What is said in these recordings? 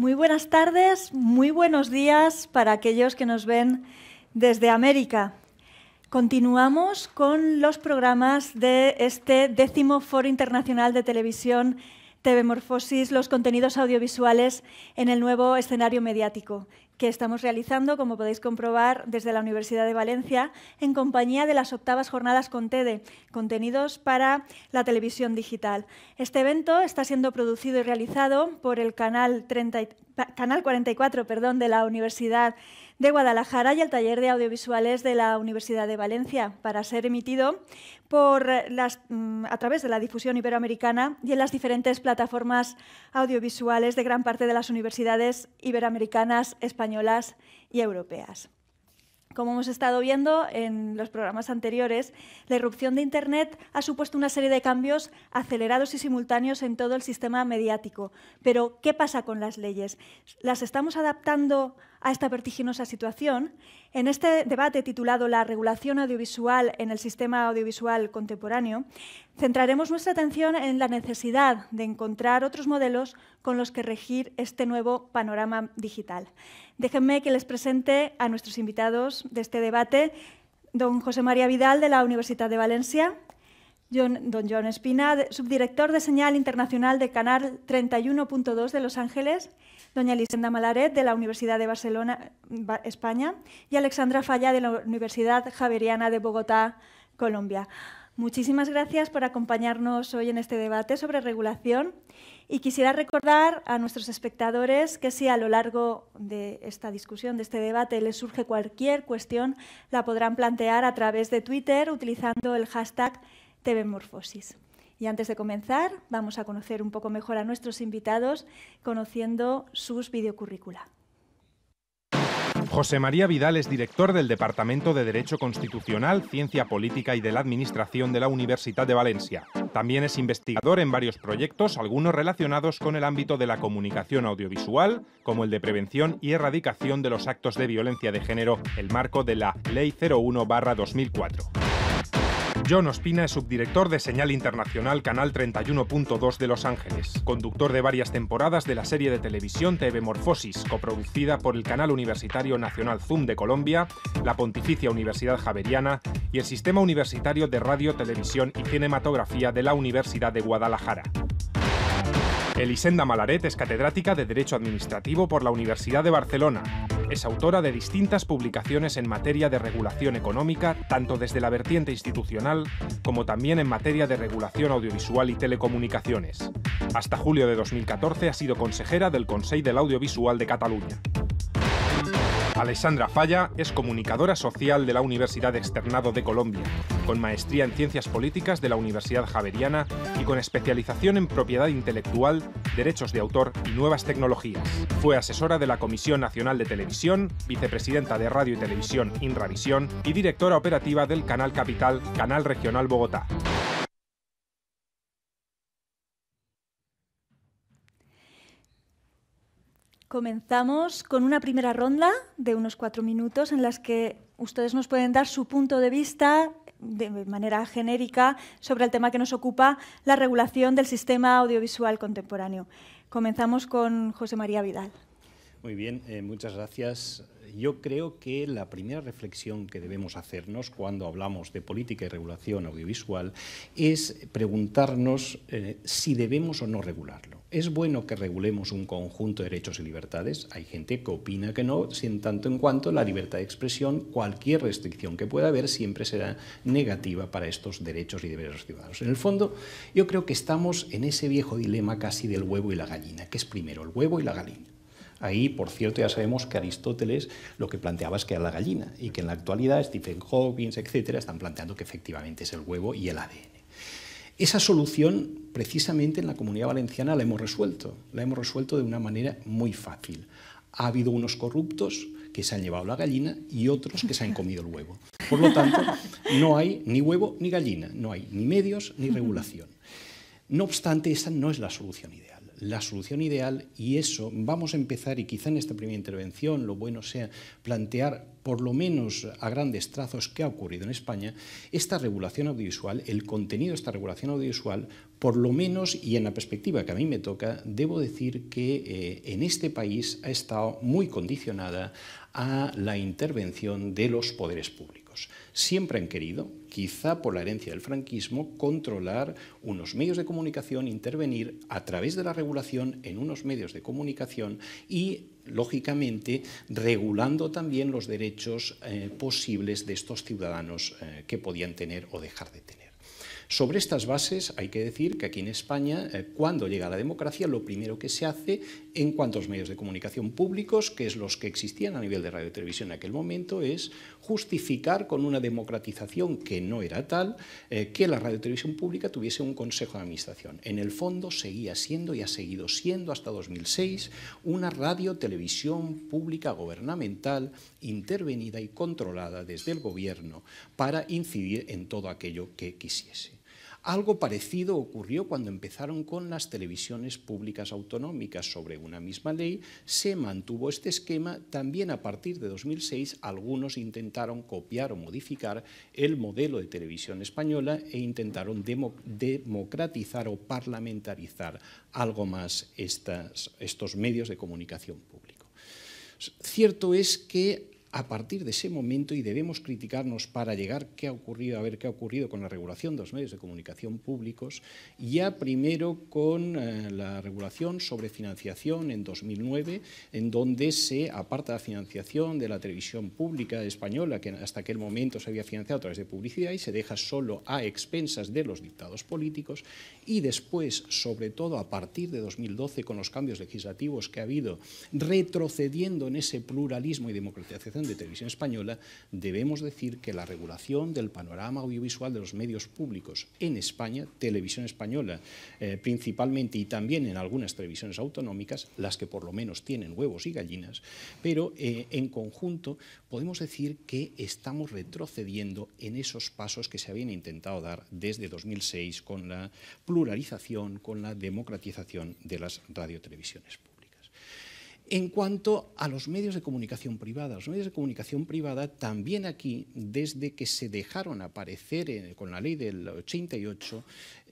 Muy buenas tardes, muy buenos días para aquellos que nos ven desde América. Continuamos con los programas de este décimo Foro Internacional de Televisión TV Morfosis los contenidos audiovisuales en el nuevo escenario mediático que estamos realizando, como podéis comprobar, desde la Universidad de Valencia, en compañía de las octavas jornadas con TEDE, contenidos para la televisión digital. Este evento está siendo producido y realizado por el canal, canal 44 perdón, de la Universidad de Guadalajara y el taller de audiovisuales de la Universidad de Valencia para ser emitido por mm, a través de la difusión iberoamericana y en las diferentes plataformas audiovisuales de gran parte de las universidades iberoamericanas, españolas y europeas. Como hemos estado viendo en los programas anteriores, la irrupción de Internet ha supuesto una serie de cambios acelerados y simultáneos en todo el sistema mediático. Pero, ¿qué pasa con las leyes? ¿Las estamos adaptando a esta vertiginosa situación, en este debate titulado La regulación audiovisual en el sistema audiovisual contemporáneo, centraremos nuestra atención en la necesidad de encontrar otros modelos con los que regir este nuevo panorama digital. Déjenme que les presente a nuestros invitados de este debate, don José María Vidal de la Universidad de Valencia, don John Espina, subdirector de señal internacional de Canal 31.2 de Los Ángeles, doña Lisenda Malaret de la Universidad de Barcelona, España, y Alexandra Falla de la Universidad Javeriana de Bogotá, Colombia. Muchísimas gracias por acompañarnos hoy en este debate sobre regulación y quisiera recordar a nuestros espectadores que si a lo largo de esta discusión, de este debate, les surge cualquier cuestión, la podrán plantear a través de Twitter utilizando el hashtag TV Morfosis. Y antes de comenzar, vamos a conocer un poco mejor a nuestros invitados conociendo sus videocurrícula. José María Vidal es director del Departamento de Derecho Constitucional, Ciencia Política y de la Administración de la Universidad de Valencia. También es investigador en varios proyectos, algunos relacionados con el ámbito de la comunicación audiovisual, como el de prevención y erradicación de los actos de violencia de género, el marco de la Ley 01-2004. John Ospina es subdirector de Señal Internacional Canal 31.2 de Los Ángeles, conductor de varias temporadas de la serie de televisión TV Morfosis, coproducida por el Canal Universitario Nacional Zoom de Colombia, la Pontificia Universidad Javeriana y el Sistema Universitario de Radio, Televisión y Cinematografía de la Universidad de Guadalajara. Elisenda Malaret es catedrática de Derecho Administrativo por la Universidad de Barcelona. Es autora de distintas publicaciones en materia de regulación económica, tanto desde la vertiente institucional como también en materia de regulación audiovisual y telecomunicaciones. Hasta julio de 2014 ha sido consejera del Consejo del Audiovisual de Cataluña. Alessandra Falla es comunicadora social de la Universidad Externado de Colombia, con maestría en Ciencias Políticas de la Universidad Javeriana y con especialización en propiedad intelectual, derechos de autor y nuevas tecnologías. Fue asesora de la Comisión Nacional de Televisión, vicepresidenta de Radio y Televisión Inravisión y directora operativa del Canal Capital, Canal Regional Bogotá. Comenzamos con una primera ronda de unos cuatro minutos en las que ustedes nos pueden dar su punto de vista de manera genérica sobre el tema que nos ocupa, la regulación del sistema audiovisual contemporáneo. Comenzamos con José María Vidal. Muy bien, eh, muchas gracias yo creo que la primera reflexión que debemos hacernos cuando hablamos de política y regulación audiovisual es preguntarnos eh, si debemos o no regularlo. ¿Es bueno que regulemos un conjunto de derechos y libertades? Hay gente que opina que no, si en tanto en cuanto la libertad de expresión, cualquier restricción que pueda haber, siempre será negativa para estos derechos y deberes ciudadanos. En el fondo, yo creo que estamos en ese viejo dilema casi del huevo y la gallina. que es primero, el huevo y la gallina? Ahí, por cierto, ya sabemos que Aristóteles lo que planteaba es que era la gallina y que en la actualidad Stephen Hawking, etcétera, están planteando que efectivamente es el huevo y el ADN. Esa solución, precisamente en la comunidad valenciana, la hemos resuelto. La hemos resuelto de una manera muy fácil. Ha habido unos corruptos que se han llevado la gallina y otros que se han comido el huevo. Por lo tanto, no hay ni huevo ni gallina, no hay ni medios ni regulación. No obstante, esa no es la solución ideal la solución ideal y eso vamos a empezar, y quizá en esta primera intervención lo bueno sea plantear por lo menos a grandes trazos qué ha ocurrido en España, esta regulación audiovisual, el contenido de esta regulación audiovisual, por lo menos y en la perspectiva que a mí me toca, debo decir que eh, en este país ha estado muy condicionada a la intervención de los poderes públicos siempre han querido, quizá por la herencia del franquismo, controlar unos medios de comunicación, intervenir a través de la regulación en unos medios de comunicación y lógicamente, regulando también los derechos eh, posibles de estos ciudadanos eh, que podían tener o dejar de tener. Sobre estas bases hay que decir que aquí en España, eh, cuando llega la democracia, lo primero que se hace en cuanto a los medios de comunicación públicos, que es los que existían a nivel de radio y televisión en aquel momento, es justificar con una democratización que no era tal, eh, que la radio y televisión pública tuviese un consejo de administración. En el fondo seguía siendo y ha seguido siendo hasta 2006 una radio televisión pública gubernamental intervenida y controlada desde el gobierno para incidir en todo aquello que quisiese. Algo parecido ocurrió cuando empezaron con las televisiones públicas autonómicas sobre una misma ley, se mantuvo este esquema, también a partir de 2006 algunos intentaron copiar o modificar el modelo de televisión española e intentaron democratizar o parlamentarizar algo más estos medios de comunicación público. Cierto es que a partir de ese momento y debemos criticarnos para llegar qué ha ocurrido, a ver qué ha ocurrido con la regulación de los medios de comunicación públicos, ya primero con eh, la regulación sobre financiación en 2009, en donde se aparta la financiación de la televisión pública española, que hasta aquel momento se había financiado a través de publicidad, y se deja solo a expensas de los dictados políticos, y después, sobre todo a partir de 2012, con los cambios legislativos que ha habido, retrocediendo en ese pluralismo y democratización de Televisión Española, debemos decir que la regulación del panorama audiovisual de los medios públicos en España, Televisión Española eh, principalmente y también en algunas televisiones autonómicas, las que por lo menos tienen huevos y gallinas, pero eh, en conjunto podemos decir que estamos retrocediendo en esos pasos que se habían intentado dar desde 2006 con la pluralización, con la democratización de las radiotelevisiones en cuanto a los medios de comunicación privada, los medios de comunicación privada también aquí, desde que se dejaron aparecer eh, con la ley del 88,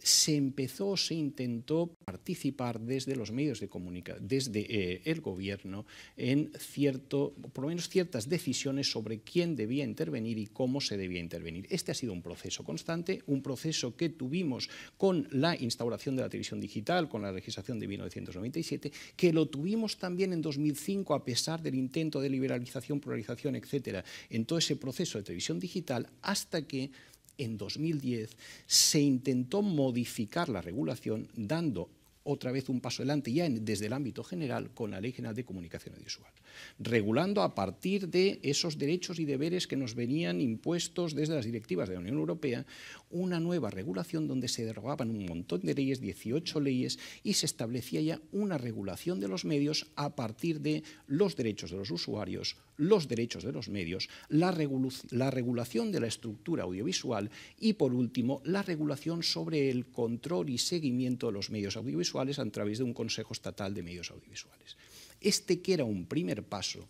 se empezó, se intentó participar desde los medios de comunicación, desde eh, el gobierno, en cierto, por lo menos ciertas decisiones sobre quién debía intervenir y cómo se debía intervenir. Este ha sido un proceso constante, un proceso que tuvimos con la instauración de la televisión digital, con la legislación de 1997, que lo tuvimos también en 2005, a pesar del intento de liberalización, pluralización, etcétera, en todo ese proceso de televisión digital, hasta que en 2010 se intentó modificar la regulación dando otra vez un paso adelante ya desde el ámbito general con la Ley General de Comunicación Audiovisual, regulando a partir de esos derechos y deberes que nos venían impuestos desde las directivas de la Unión Europea, una nueva regulación donde se derogaban un montón de leyes, 18 leyes, y se establecía ya una regulación de los medios a partir de los derechos de los usuarios, los derechos de los medios, la, regulación de la estructura audiovisual y, por último, la regulación sobre el control y seguimiento de los medios audiovisuales a través de un Consejo Estatal de Medios Audiovisuales. Este que era un primer paso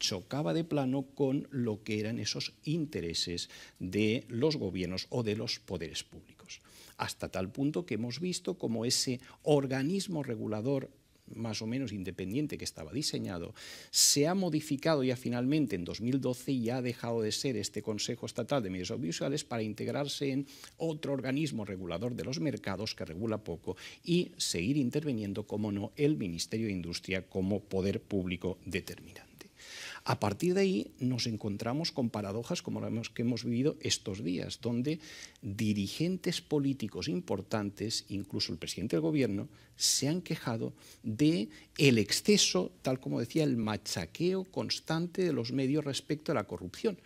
chocaba de plano con lo que eran esos intereses de los gobiernos o de los poderes públicos. Hasta tal punto que hemos visto como ese organismo regulador más o menos independiente que estaba diseñado, se ha modificado ya finalmente en 2012 y ha dejado de ser este Consejo Estatal de Medios Audiovisuales para integrarse en otro organismo regulador de los mercados que regula poco y seguir interviniendo, como no, el Ministerio de Industria como poder público determinado. A partir de ahí nos encontramos con paradojas como las que hemos vivido estos días, donde dirigentes políticos importantes, incluso el presidente del gobierno, se han quejado de el exceso, tal como decía, el machaqueo constante de los medios respecto a la corrupción.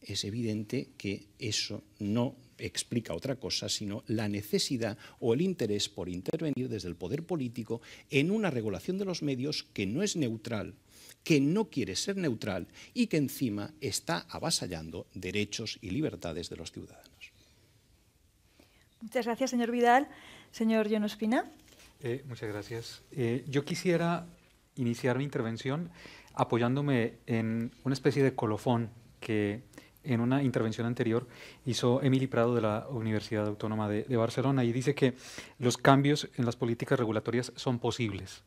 Es evidente que eso no explica otra cosa, sino la necesidad o el interés por intervenir desde el poder político en una regulación de los medios que no es neutral que no quiere ser neutral y que encima está avasallando derechos y libertades de los ciudadanos. Muchas gracias, señor Vidal. Señor John eh, muchas gracias. Eh, yo quisiera iniciar mi intervención apoyándome en una especie de colofón que en una intervención anterior hizo Emily Prado de la Universidad Autónoma de Barcelona y dice que los cambios en las políticas regulatorias son posibles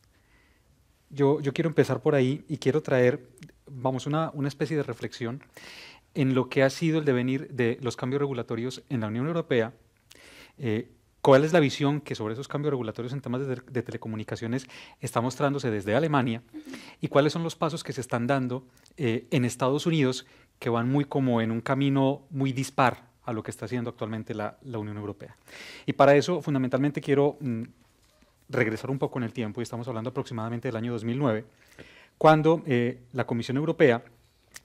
yo, quiero empezar por ahí y quiero traer, vamos, una, especie de reflexión en lo que ha sido el devenir de los cambios regulatorios en la Unión Europea, eh, cuál es la visión que sobre esos cambios regulatorios en temas de, telecomunicaciones está mostrándose desde Alemania y cuáles son los pasos que se están dando eh, en Estados Unidos que van muy como en un camino muy dispar a lo que está haciendo actualmente la, Unión Europea. Y para eso, fundamentalmente, quiero mm, regresar un poco en el tiempo, y estamos hablando aproximadamente del año 2009, cuando eh, la Comisión Europea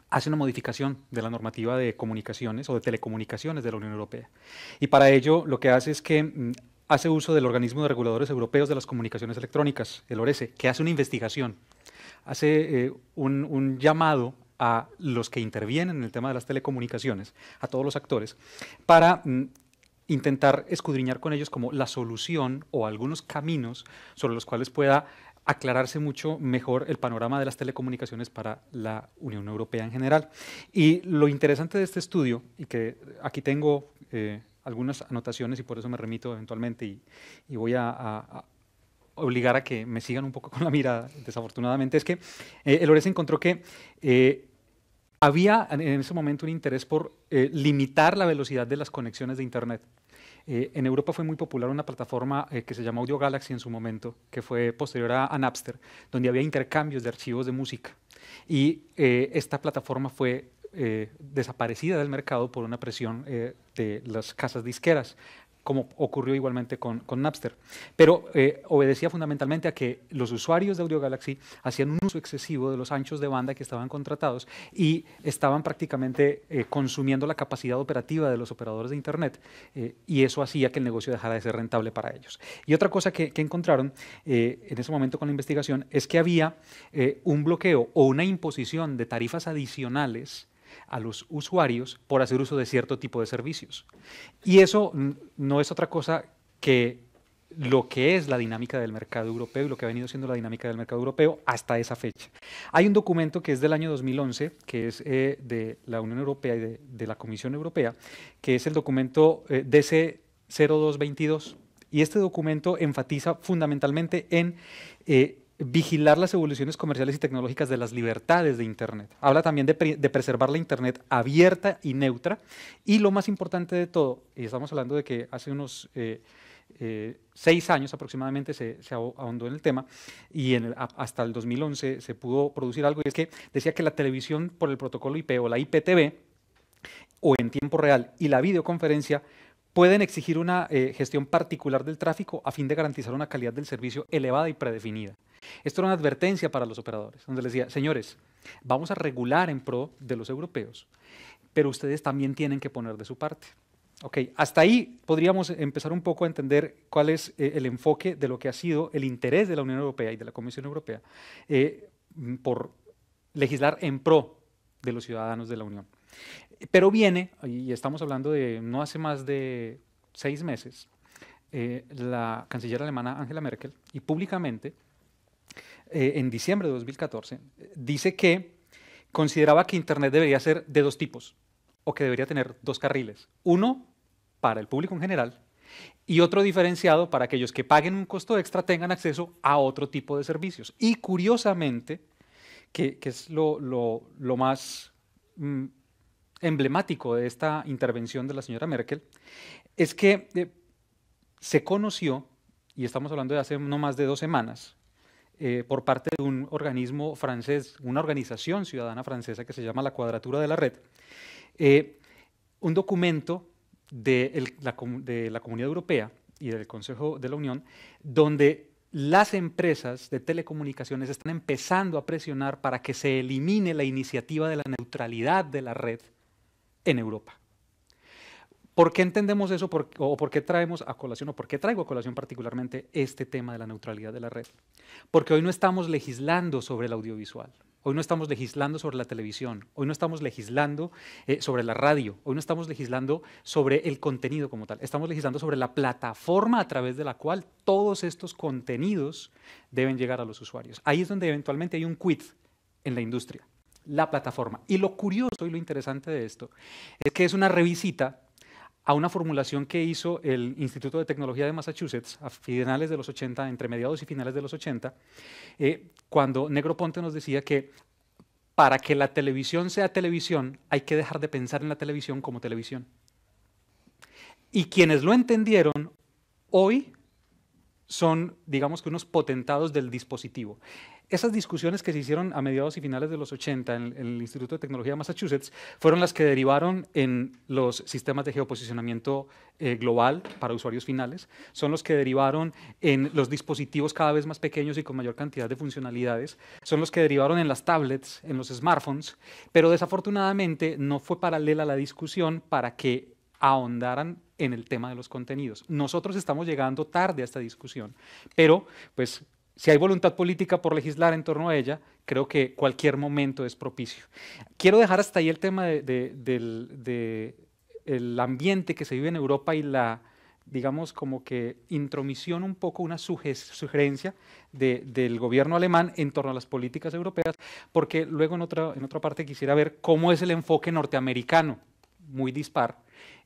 hace una modificación de la normativa de comunicaciones o de telecomunicaciones de la Unión Europea. Y para ello lo que hace es que mm, hace uso del organismo de reguladores europeos de las comunicaciones electrónicas, el ORECE, e, que hace una investigación, hace eh, un llamado a los que intervienen en el tema de las telecomunicaciones, a todos los actores, para mm, intentar escudriñar con ellos como la solución o algunos caminos sobre los cuales pueda aclararse mucho mejor el panorama de las telecomunicaciones para la Unión Europea en general. Y lo interesante de este estudio, y que aquí tengo eh, algunas anotaciones y por eso me remito eventualmente y, voy a, obligar a que me sigan un poco con la mirada, desafortunadamente, es que eh, el ORES encontró que eh, había en ese momento un interés por eh, limitar la velocidad de las conexiones de Internet. Eh, en Europa fue muy popular una plataforma eh, que se llamó Audio Galaxy en su momento, que fue posterior a, a Napster, donde había intercambios de archivos de música. Y esta plataforma fue desaparecida del mercado por una presión de las casas disqueras como ocurrió igualmente con, Napster. Pero eh, obedecía fundamentalmente a que los usuarios de Audio Galaxy hacían un uso excesivo de los anchos de banda que estaban contratados y estaban prácticamente eh, consumiendo la capacidad operativa de los operadores de Internet eh, y eso hacía que el negocio dejara de ser rentable para ellos. Y otra cosa que encontraron en ese momento con la investigación es que había un bloqueo o una imposición de tarifas adicionales a los usuarios por hacer uso de cierto tipo de servicios. Y eso no es otra cosa que lo que es la dinámica del mercado europeo y lo que ha venido siendo la dinámica del mercado europeo hasta esa fecha. Hay un documento que es del año 2011, que es eh, de la Unión Europea y de, la Comisión Europea, que es el documento eh, DC0222. Y este documento enfatiza fundamentalmente en eh, vigilar las evoluciones comerciales y tecnológicas de las libertades de Internet. Habla también de, preservar la Internet abierta y neutra. Y lo más importante de todo, y estamos hablando de que hace unos eh, eh, seis años aproximadamente se, ahondó en el tema y hasta el 2011 se pudo producir algo, y es que decía que la televisión por el protocolo IP o la IPTV o en tiempo real y la videoconferencia pueden exigir una eh, gestión particular del tráfico a fin de garantizar una calidad del servicio elevada y predefinida. Esto era una advertencia para los operadores, donde les decía, señores, vamos a regular en pro de los europeos, pero ustedes también tienen que poner de su parte. Ok, hasta ahí podríamos empezar un poco a entender cuál es eh, el enfoque de lo que ha sido el interés de la Unión Europea y de la Comisión Europea eh, por legislar en pro de los ciudadanos de la Unión. Pero viene, y estamos hablando de no hace más de seis meses, eh, la canciller alemana Angela Merkel, y públicamente, eh, en diciembre de 2014, dice que consideraba que Internet debería ser de dos tipos, o que debería tener dos carriles. Uno para el público en general y otro diferenciado para aquellos que paguen un costo extra tengan acceso a otro tipo de servicios. Y curiosamente, que, es lo, más mm, emblemático de esta intervención de la señora Merkel es que eh, se conoció, y estamos hablando de hace no más de dos semanas, eh, por parte de un organismo francés, una organización ciudadana francesa que se llama la Cuadratura de la Red, eh, un documento de, de la Comunidad Europea y del Consejo de la Unión, donde las empresas de telecomunicaciones están empezando a presionar para que se elimine la iniciativa de la neutralidad de la red en Europa. ¿Por qué entendemos eso o por qué traemos a colación o por qué traigo a colación particularmente este tema de la neutralidad de la red? Porque hoy no estamos legislando sobre el audiovisual, hoy no estamos legislando sobre la televisión, hoy no estamos legislando eh, sobre la radio, hoy no estamos legislando sobre el contenido como tal, estamos legislando sobre la plataforma a través de la cual todos estos contenidos deben llegar a los usuarios. Ahí es donde eventualmente hay un quid en la industria la plataforma. Y lo curioso y lo interesante de esto es que es una revisita a una formulación que hizo el Instituto de Tecnología de Massachusetts a finales de los 80, entre mediados y finales de los 80, eh, cuando Negro Ponte nos decía que para que la televisión sea televisión hay que dejar de pensar en la televisión como televisión. Y quienes lo entendieron hoy son, digamos que unos potentados del dispositivo. Esas discusiones que se hicieron a mediados y finales de los 80 en, el Instituto de Tecnología de Massachusetts fueron las que derivaron en los sistemas de geoposicionamiento eh, global para usuarios finales, son los que derivaron en los dispositivos cada vez más pequeños y con mayor cantidad de funcionalidades, son los que derivaron en las tablets, en los smartphones, pero desafortunadamente no fue paralela la discusión para que ahondaran en el tema de los contenidos. Nosotros estamos llegando tarde a esta discusión, pero pues si hay voluntad política por legislar en torno a ella, creo que cualquier momento es propicio. Quiero dejar hasta ahí el tema del ambiente que se vive en Europa y la, digamos, como que intromisión un poco, una sugerencia del gobierno alemán en torno a las políticas europeas, porque luego en otra, en otra parte quisiera ver cómo es el enfoque norteamericano, muy dispar,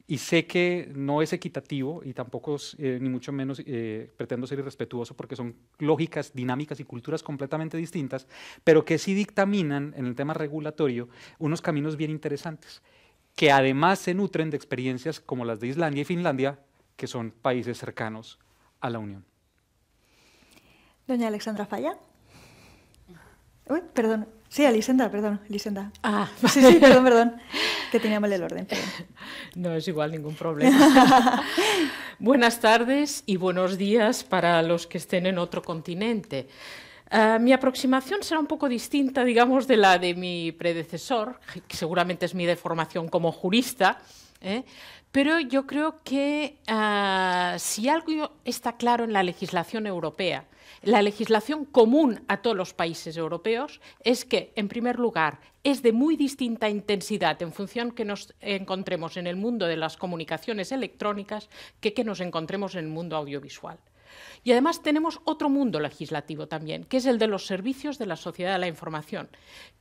y sé que no es equitativo y tampoco, eh, ni mucho menos, eh, pretendo ser irrespetuoso porque son lógicas, dinámicas y culturas completamente distintas, pero que sí dictaminan en el tema regulatorio unos caminos bien interesantes, que además se nutren de experiencias como las de Islandia y Finlandia, que son países cercanos a la Unión. Doña Alexandra Falla. Uy, perdón. Sí, Lisenda, perdón, Lisenda. Ah, sí, sí, perdón, perdón. Que tenía mal el orden. no es igual ningún problema. Buenas tardes y buenos días para los que estén en otro continente. Eh, mi aproximación será un poco distinta, digamos, de la de mi predecesor, que seguramente es mi deformación como jurista, ¿eh? Pero yo creo que ah, si algo está claro en la legislación europea, la legislación común a todos los países europeos es que, en primer lugar, es de muy distinta intensidad en función que nos encontremos en el mundo de las comunicaciones electrónicas que que nos encontremos en el mundo audiovisual. Y además tenemos otro mundo legislativo también, que es el de los servicios de la sociedad de la información,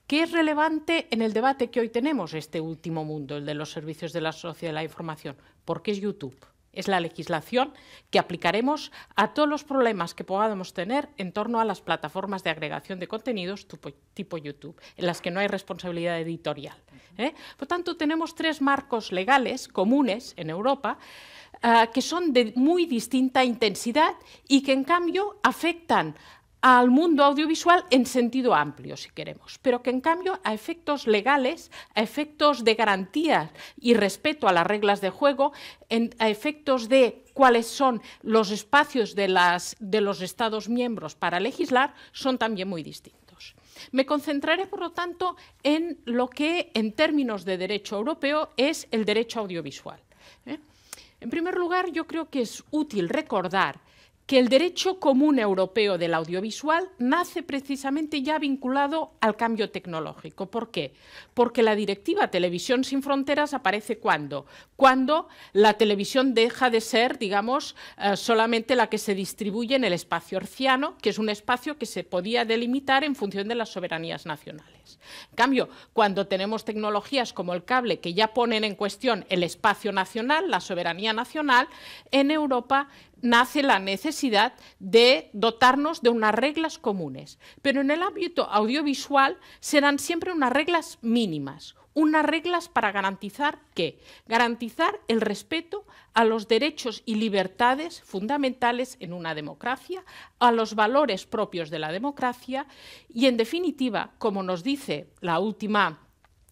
que es relevante en el debate que hoy tenemos, este último mundo, el de los servicios de la sociedad de la información, porque es YouTube. Es la legislación que aplicaremos a todos los problemas que podamos tener en torno a las plataformas de agregación de contenidos tipo YouTube, en las que no hay responsabilidad editorial. ¿eh? Por tanto, tenemos tres marcos legales comunes en Europa ah, que son de muy distinta intensidad y que, en cambio, afectan al mundo audiovisual en sentido amplio, si queremos, pero que en cambio a efectos legales, a efectos de garantía y respeto a las reglas de juego, a efectos de cuáles son los espacios de los Estados miembros para legislar, son también muy distintos. Me concentraré, por lo tanto, en lo que en términos de derecho europeo es el derecho audiovisual. ¿eh? En primer lugar, yo creo que es útil recordar el derecho común europeo del audiovisual nace precisamente ya vinculado al cambio tecnológico. ¿Por qué? Porque la directiva Televisión sin Fronteras aparece cuando? Cuando la televisión deja de ser, digamos, eh, solamente la que se distribuye en el espacio orciano que es un espacio que se podía delimitar en función de las soberanías nacionales. En cambio, cuando tenemos tecnologías como el cable que ya ponen en cuestión el espacio nacional, la soberanía nacional, en Europa nace la necesidad de dotarnos de unas reglas comunes. Pero en el ámbito audiovisual serán siempre unas reglas mínimas, unas reglas para garantizar ¿qué? garantizar el respeto a los derechos y libertades fundamentales en una democracia, a los valores propios de la democracia y, en definitiva, como nos dice la última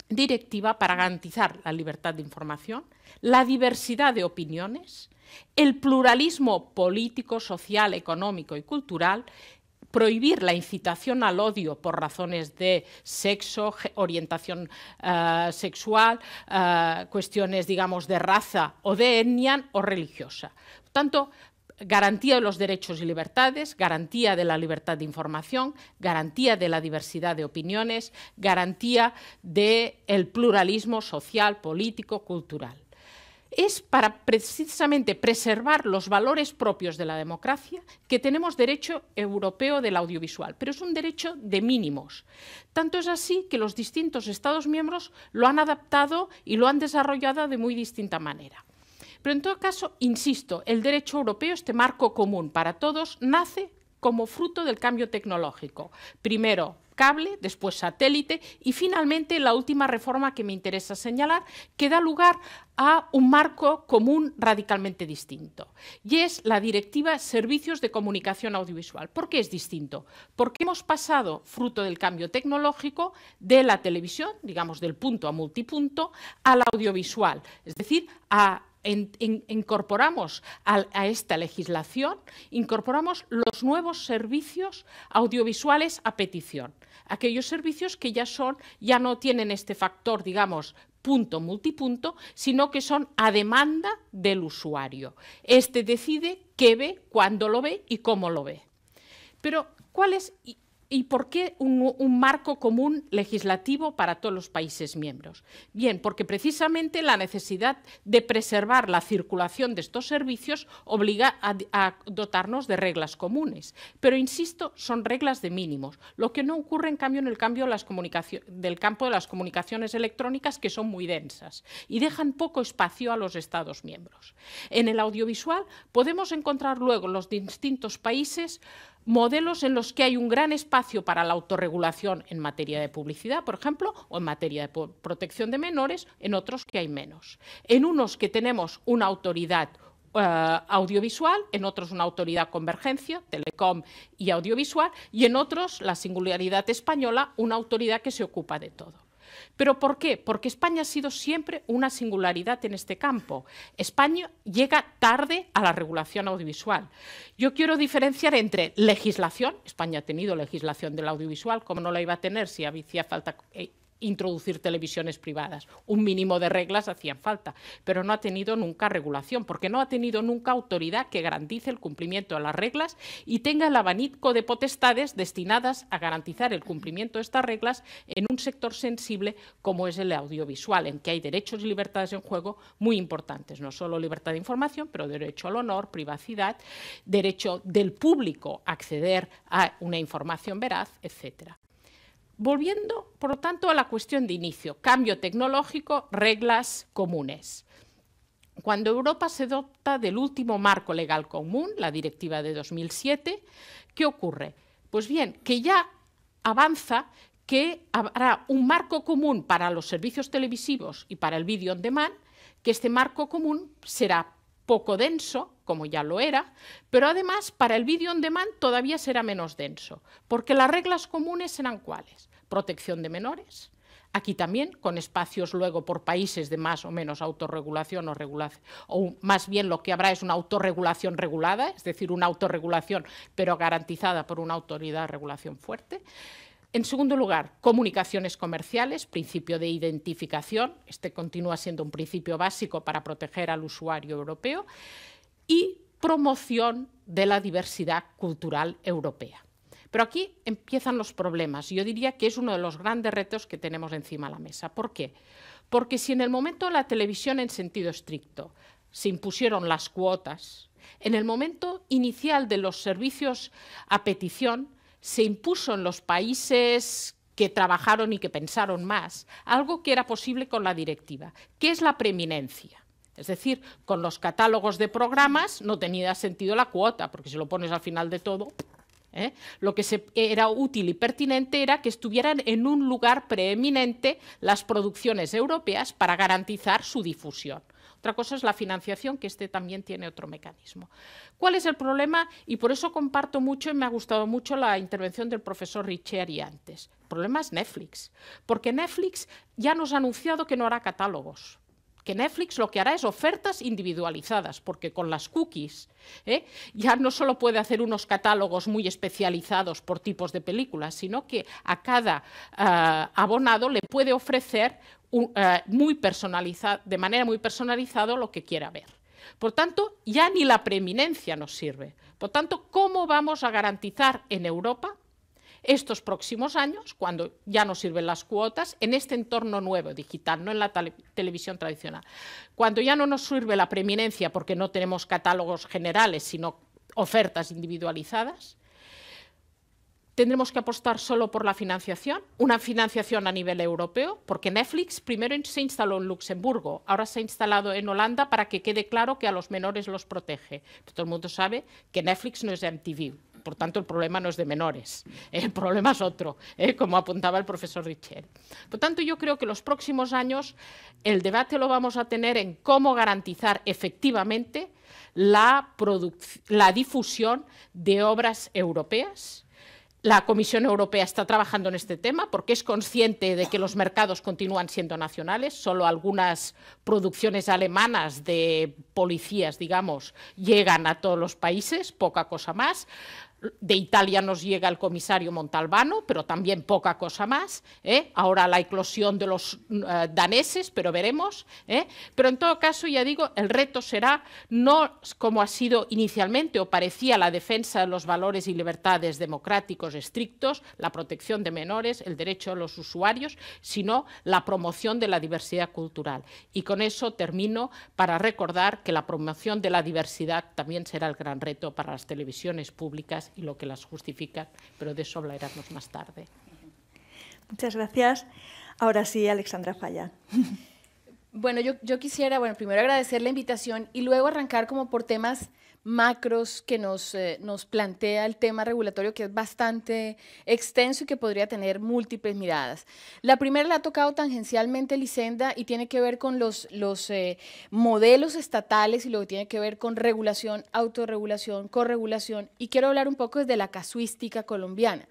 directiva para garantizar la libertad de información, la diversidad de opiniones, el pluralismo político, social, económico y cultural, prohibir la incitación al odio por razones de sexo, orientación eh, sexual, eh, cuestiones, digamos, de raza o de etnia o religiosa. Por tanto, garantía de los derechos y libertades, garantía de la libertad de información, garantía de la diversidad de opiniones, garantía del pluralismo social, político, cultural es para precisamente preservar los valores propios de la democracia que tenemos derecho europeo del audiovisual, pero es un derecho de mínimos. Tanto es así que los distintos Estados miembros lo han adaptado y lo han desarrollado de muy distinta manera. Pero en todo caso, insisto, el derecho europeo, este marco común para todos, nace como fruto del cambio tecnológico. Primero, cable, después satélite y finalmente la última reforma que me interesa señalar, que da lugar a un marco común radicalmente distinto, y es la Directiva Servicios de Comunicación Audiovisual. ¿Por qué es distinto? Porque hemos pasado, fruto del cambio tecnológico, de la televisión, digamos del punto a multipunto, al audiovisual, es decir, incorporamos a, esta legislación, incorporamos los nuevos servicios audiovisuales a petición aquellos servicios que ya son, ya no tienen este factor, digamos, punto multipunto, sino que son a demanda del usuario. Este decide qué ve, cuándo lo ve y cómo lo ve. Pero ¿cuál es ¿Y por qué un, marco común legislativo para todos los países miembros? Bien, porque precisamente la necesidad de preservar la circulación de estos servicios obliga a, dotarnos de reglas comunes. Pero, insisto, son reglas de mínimos, lo que no ocurre en cambio en el cambio del campo de las comunicaciones electrónicas, que son muy densas y dejan poco espacio a los Estados miembros. En el audiovisual podemos encontrar luego los distintos países modelos en los que hay un gran espacio para la autorregulación en materia de publicidad, por ejemplo, o en materia de protección de menores, en otros que hay menos. En unos que tenemos una autoridad eh, audiovisual, en otros una autoridad convergencia, telecom y audiovisual, y en otros, la singularidad española, una autoridad que se ocupa de todo. ¿Pero por qué? Porque España ha sido siempre una singularidad en este campo. España llega tarde a la regulación audiovisual. Yo quiero diferenciar entre legislación, España ha tenido legislación del audiovisual, como no la iba a tener si había falta eh, introducir televisiones privadas. Un mínimo de reglas hacían falta, pero no ha tenido nunca regulación, porque no ha tenido nunca autoridad que garantice el cumplimiento de las reglas y tenga el abanico de potestades destinadas a garantizar el cumplimiento de estas reglas en un sector sensible como es el audiovisual, en que hay derechos y libertades en juego muy importantes, no solo libertad de información, pero derecho al honor, privacidad, derecho del público a acceder a una información veraz, etcétera. Volviendo, por lo tanto, a la cuestión de inicio, cambio tecnológico, reglas comunes. Cuando Europa se adopta del último marco legal común, la Directiva de 2007, ¿qué ocurre? Pues bien, que ya avanza que habrá un marco común para los servicios televisivos y para el vídeo on demand, que este marco común será poco denso, como ya lo era, pero además para el vídeo on demand todavía será menos denso, porque las reglas comunes serán cuáles protección de menores. Aquí también, con espacios luego por países de más o menos autorregulación o más bien lo que habrá es una autorregulación regulada, es decir, una autorregulación pero garantizada por una autoridad de regulación fuerte. En segundo lugar, comunicaciones comerciales, principio de identificación, este continúa siendo un principio básico para proteger al usuario europeo, y promoción de la diversidad cultural europea. Pero aquí empiezan los problemas. Yo diría que es uno de los grandes retos que tenemos encima de la mesa. ¿Por qué? Porque si en el momento de la televisión en sentido estricto se impusieron las cuotas, en el momento inicial de los servicios a petición se impuso en los países que trabajaron y que pensaron más, algo que era posible con la directiva, que es la preeminencia. Es decir, con los catálogos de programas no tenía sentido la cuota, porque si lo pones al final de todo, ¿eh? Lo que eh, era útil y pertinente era que estuvieran en un lugar preeminente las producciones europeas para garantizar su difusión. Otra cosa es la financiación, que este también tiene otro mecanismo. ¿Cuál es el problema? Y por eso comparto mucho y me ha gustado mucho la intervención del profesor y antes. El problema es Netflix, porque Netflix ya nos ha anunciado que no hará catálogos. Netflix lo que hará es ofertas individualizadas, porque con las cookies ¿eh? ya no solo puede hacer unos catálogos muy especializados por tipos de películas, sino que a cada ah, abonado le puede ofrecer ah, muy de manera muy personalizada lo que quiera ver. Por tanto, ya ni la preeminencia nos sirve. Por tanto, ¿cómo vamos a garantizar en Europa estos próximos años, cuando ya no sirven las cuotas, en este entorno nuevo digital, no en la televisión tradicional. Cuando ya no nos sirve la preeminencia porque no tenemos catálogos generales, sino ofertas individualizadas, tendremos que apostar solo por la financiación, una financiación a nivel europeo, porque Netflix primero se instaló en Luxemburgo, ahora se ha instalado en Holanda para que quede claro que a los menores los protege. todo el mundo sabe que Netflix no es MTV, por tanto el problema no es de menores, el problema es otro, ¿eh? como apuntaba el profesor Richer. Por tanto, yo creo que los próximos años el debate lo vamos a tener en cómo garantizar efectivamente la, la difusión de obras europeas, la Comisión Europea está trabajando en este tema porque es consciente de que los mercados continúan siendo nacionales, solo algunas producciones alemanas de policías, digamos, llegan a todos los países, poca cosa más de Italia nos llega el comisario Montalbano, pero también poca cosa más. ¿eh? Ahora la eclosión de los eh, daneses, pero veremos. ¿eh? Pero en todo caso, ya digo, el reto será no como ha sido inicialmente o parecía la defensa de los valores y libertades democráticos estrictos, la protección de menores, el derecho a los usuarios, sino la promoción de la diversidad cultural. Y con eso termino para recordar que la promoción de la diversidad también será el gran reto para las televisiones públicas y lo que las justifica, pero de eso hablaremos más tarde. Muchas gracias. Ahora sí, Alexandra Falla. Bueno, yo, yo, quisiera, bueno, primero agradecer la invitación y luego arrancar como por temas macros que eh, nos, plantea el tema regulatorio que es bastante extenso y que podría tener múltiples miradas. La primera la ha tocado tangencialmente Licenda y tiene que ver con los, eh, modelos estatales y lo que tiene que ver con regulación, autorregulación, corregulación y quiero hablar un poco desde la casuística colombiana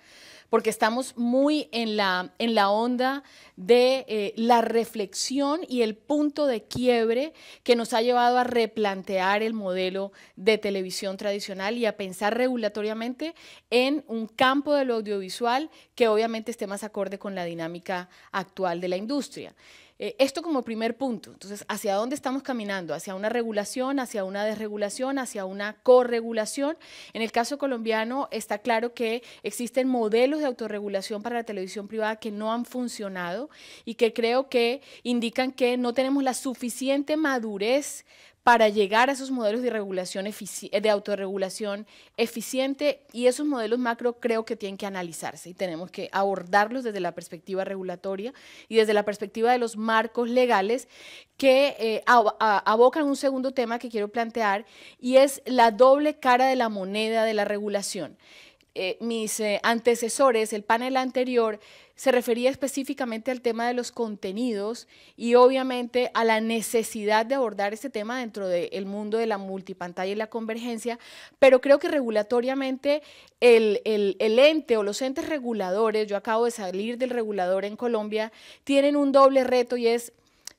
porque estamos muy en la, onda de eh, la reflexión y el punto de quiebre que nos ha llevado a replantear el modelo de televisión tradicional y a pensar regulatoriamente en un campo del audiovisual que obviamente esté más acorde con la dinámica actual de la industria. Eh, esto como primer punto. Entonces, ¿hacia dónde estamos caminando? ¿Hacia una regulación, hacia una desregulación, hacia una corregulación? En el caso colombiano está claro que existen modelos de autorregulación para la televisión privada que no han funcionado y que creo que indican que no tenemos la suficiente madurez para llegar a esos modelos de, regulación eh, de autorregulación eficiente y esos modelos macro creo que tienen que analizarse y tenemos que abordarlos desde la perspectiva regulatoria y desde la perspectiva de los marcos legales que eh, abocan un segundo tema que quiero plantear y es la doble cara de la moneda de la regulación. Eh, mis eh, antecesores, el panel anterior, se refería específicamente al tema de los contenidos y obviamente a la necesidad de abordar este tema dentro del mundo de la multipantalla y la convergencia, pero creo que regulatoriamente el, ente o los entes reguladores, yo acabo de salir del regulador en Colombia, tienen un doble reto y es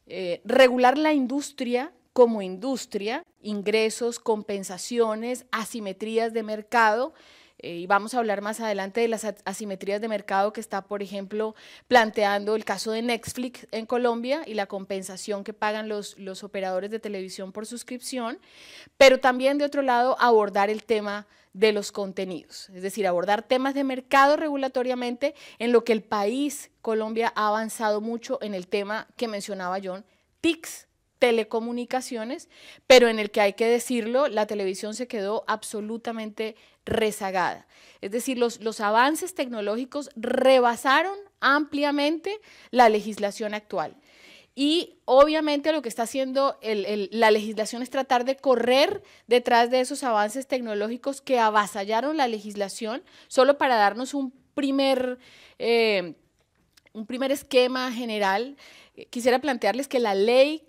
eh, regular la industria como industria, ingresos, compensaciones, asimetrías de mercado, eh, y vamos a hablar más adelante de las asimetrías de mercado que está, por ejemplo, planteando el caso de Netflix en Colombia y la compensación que pagan los, los operadores de televisión por suscripción, pero también de otro lado abordar el tema de los contenidos, es decir, abordar temas de mercado regulatoriamente en lo que el país, Colombia, ha avanzado mucho en el tema que mencionaba John, TICS, telecomunicaciones, pero en el que hay que decirlo, la televisión se quedó absolutamente rezagada. Es decir, los, avances tecnológicos rebasaron ampliamente la legislación actual. Y obviamente lo que está haciendo la legislación es tratar de correr detrás de esos avances tecnológicos que avasallaron la legislación solo para darnos un primer, eh, un primer esquema general. Quisiera plantearles que la ley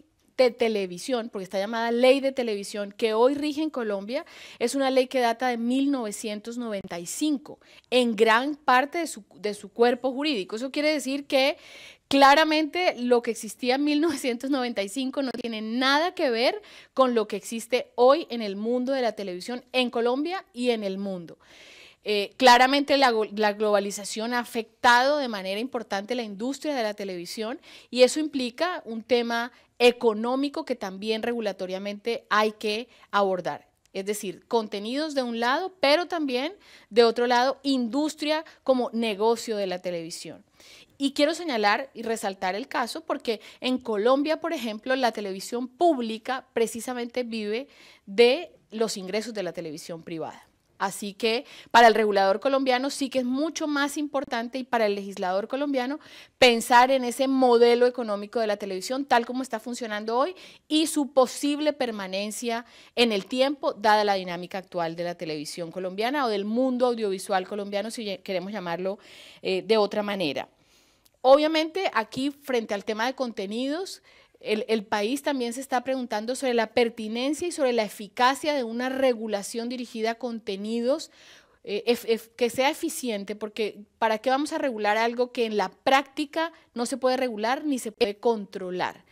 televisión, porque está llamada ley de televisión, que hoy rige en Colombia, es una ley que data de 1995, en gran parte de su, cuerpo jurídico. Eso quiere decir que Claramente lo que existía en 1995 no tiene nada que ver con lo que existe hoy en el mundo de la televisión en Colombia y en el mundo. Eh, claramente la, la, globalización ha afectado de manera importante la industria de la televisión y eso implica un tema económico que también regulatoriamente hay que abordar. Es decir, contenidos de un lado, pero también de otro lado, industria como negocio de la televisión. Y quiero señalar y resaltar el caso porque en Colombia, por ejemplo, la televisión pública precisamente vive de los ingresos de la televisión privada. Así que para el regulador colombiano sí que es mucho más importante y para el legislador colombiano pensar en ese modelo económico de la televisión tal como está funcionando hoy y su posible permanencia en el tiempo dada la dinámica actual de la televisión colombiana o del mundo audiovisual colombiano si queremos llamarlo eh, de otra manera. Obviamente aquí frente al tema de contenidos, el, país también se está preguntando sobre la pertinencia y sobre la eficacia de una regulación dirigida a contenidos eh, que sea eficiente, porque ¿para qué vamos a regular algo que en la práctica no se puede regular ni se puede controlar?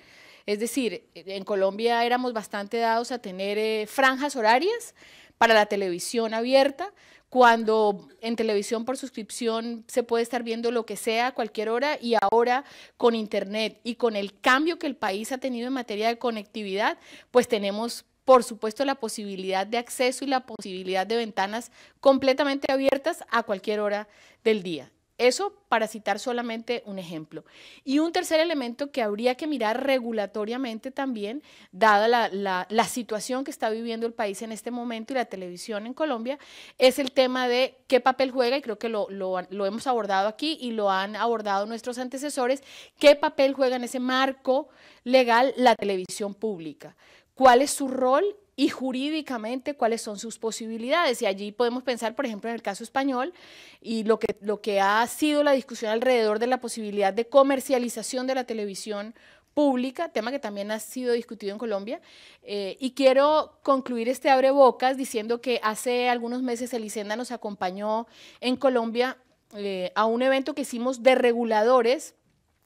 Es decir, en Colombia éramos bastante dados a tener eh, franjas horarias, para la televisión abierta, cuando en televisión por suscripción se puede estar viendo lo que sea a cualquier hora y ahora con Internet y con el cambio que el país ha tenido en materia de conectividad, pues tenemos por supuesto la posibilidad de acceso y la posibilidad de ventanas completamente abiertas a cualquier hora del día. Eso para citar solamente un ejemplo. Y un tercer elemento que habría que mirar regulatoriamente también, dada la, situación que está viviendo el país en este momento y la televisión en Colombia, es el tema de qué papel juega, y creo que lo, lo hemos abordado aquí y lo han abordado nuestros antecesores, qué papel juega en ese marco legal la televisión pública, cuál es su rol y jurídicamente cuáles son sus posibilidades. Y allí podemos pensar, por ejemplo, en el caso español y lo que, lo que ha sido la discusión alrededor de la posibilidad de comercialización de la televisión pública, tema que también ha sido discutido en Colombia. Eh, y quiero concluir este abre bocas diciendo que hace algunos meses Elisenda nos acompañó en Colombia eh, a un evento que hicimos de reguladores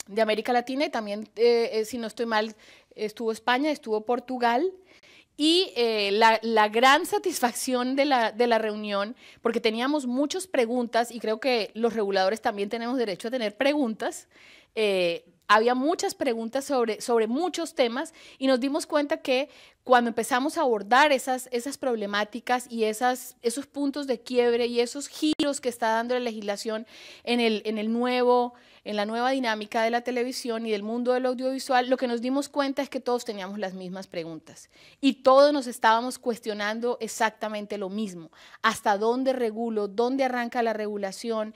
de América Latina y también, eh, si no estoy mal, estuvo España, estuvo Portugal y eh, la, gran satisfacción de la, reunión, porque teníamos muchas preguntas y creo que los reguladores también tenemos derecho a tener preguntas, eh, había muchas preguntas sobre, sobre muchos temas y nos dimos cuenta que cuando empezamos a abordar esas, esas problemáticas y esas, esos puntos de quiebre y esos giros que está dando la legislación en, el, en, el nuevo, en la nueva dinámica de la televisión y del mundo del audiovisual, lo que nos dimos cuenta es que todos teníamos las mismas preguntas y todos nos estábamos cuestionando exactamente lo mismo. ¿Hasta dónde regulo? ¿Dónde arranca la regulación?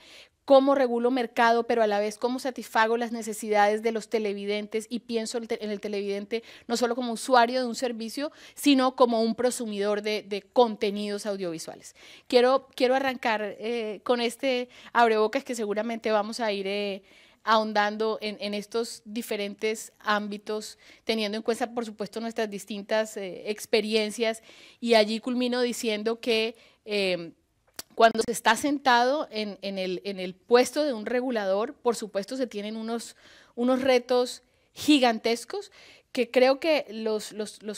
cómo regulo mercado, pero a la vez cómo satisfago las necesidades de los televidentes y pienso en el televidente no solo como usuario de un servicio, sino como un prosumidor de, contenidos audiovisuales. Quiero, quiero arrancar eh, con este abrebocas que seguramente vamos a ir... Eh, ahondando en, estos diferentes ámbitos, teniendo en cuenta, por supuesto, nuestras distintas eh, experiencias. Y allí culmino diciendo que cuando se está sentado en, el, puesto de un regulador, por supuesto se tienen unos, retos gigantescos que creo que los,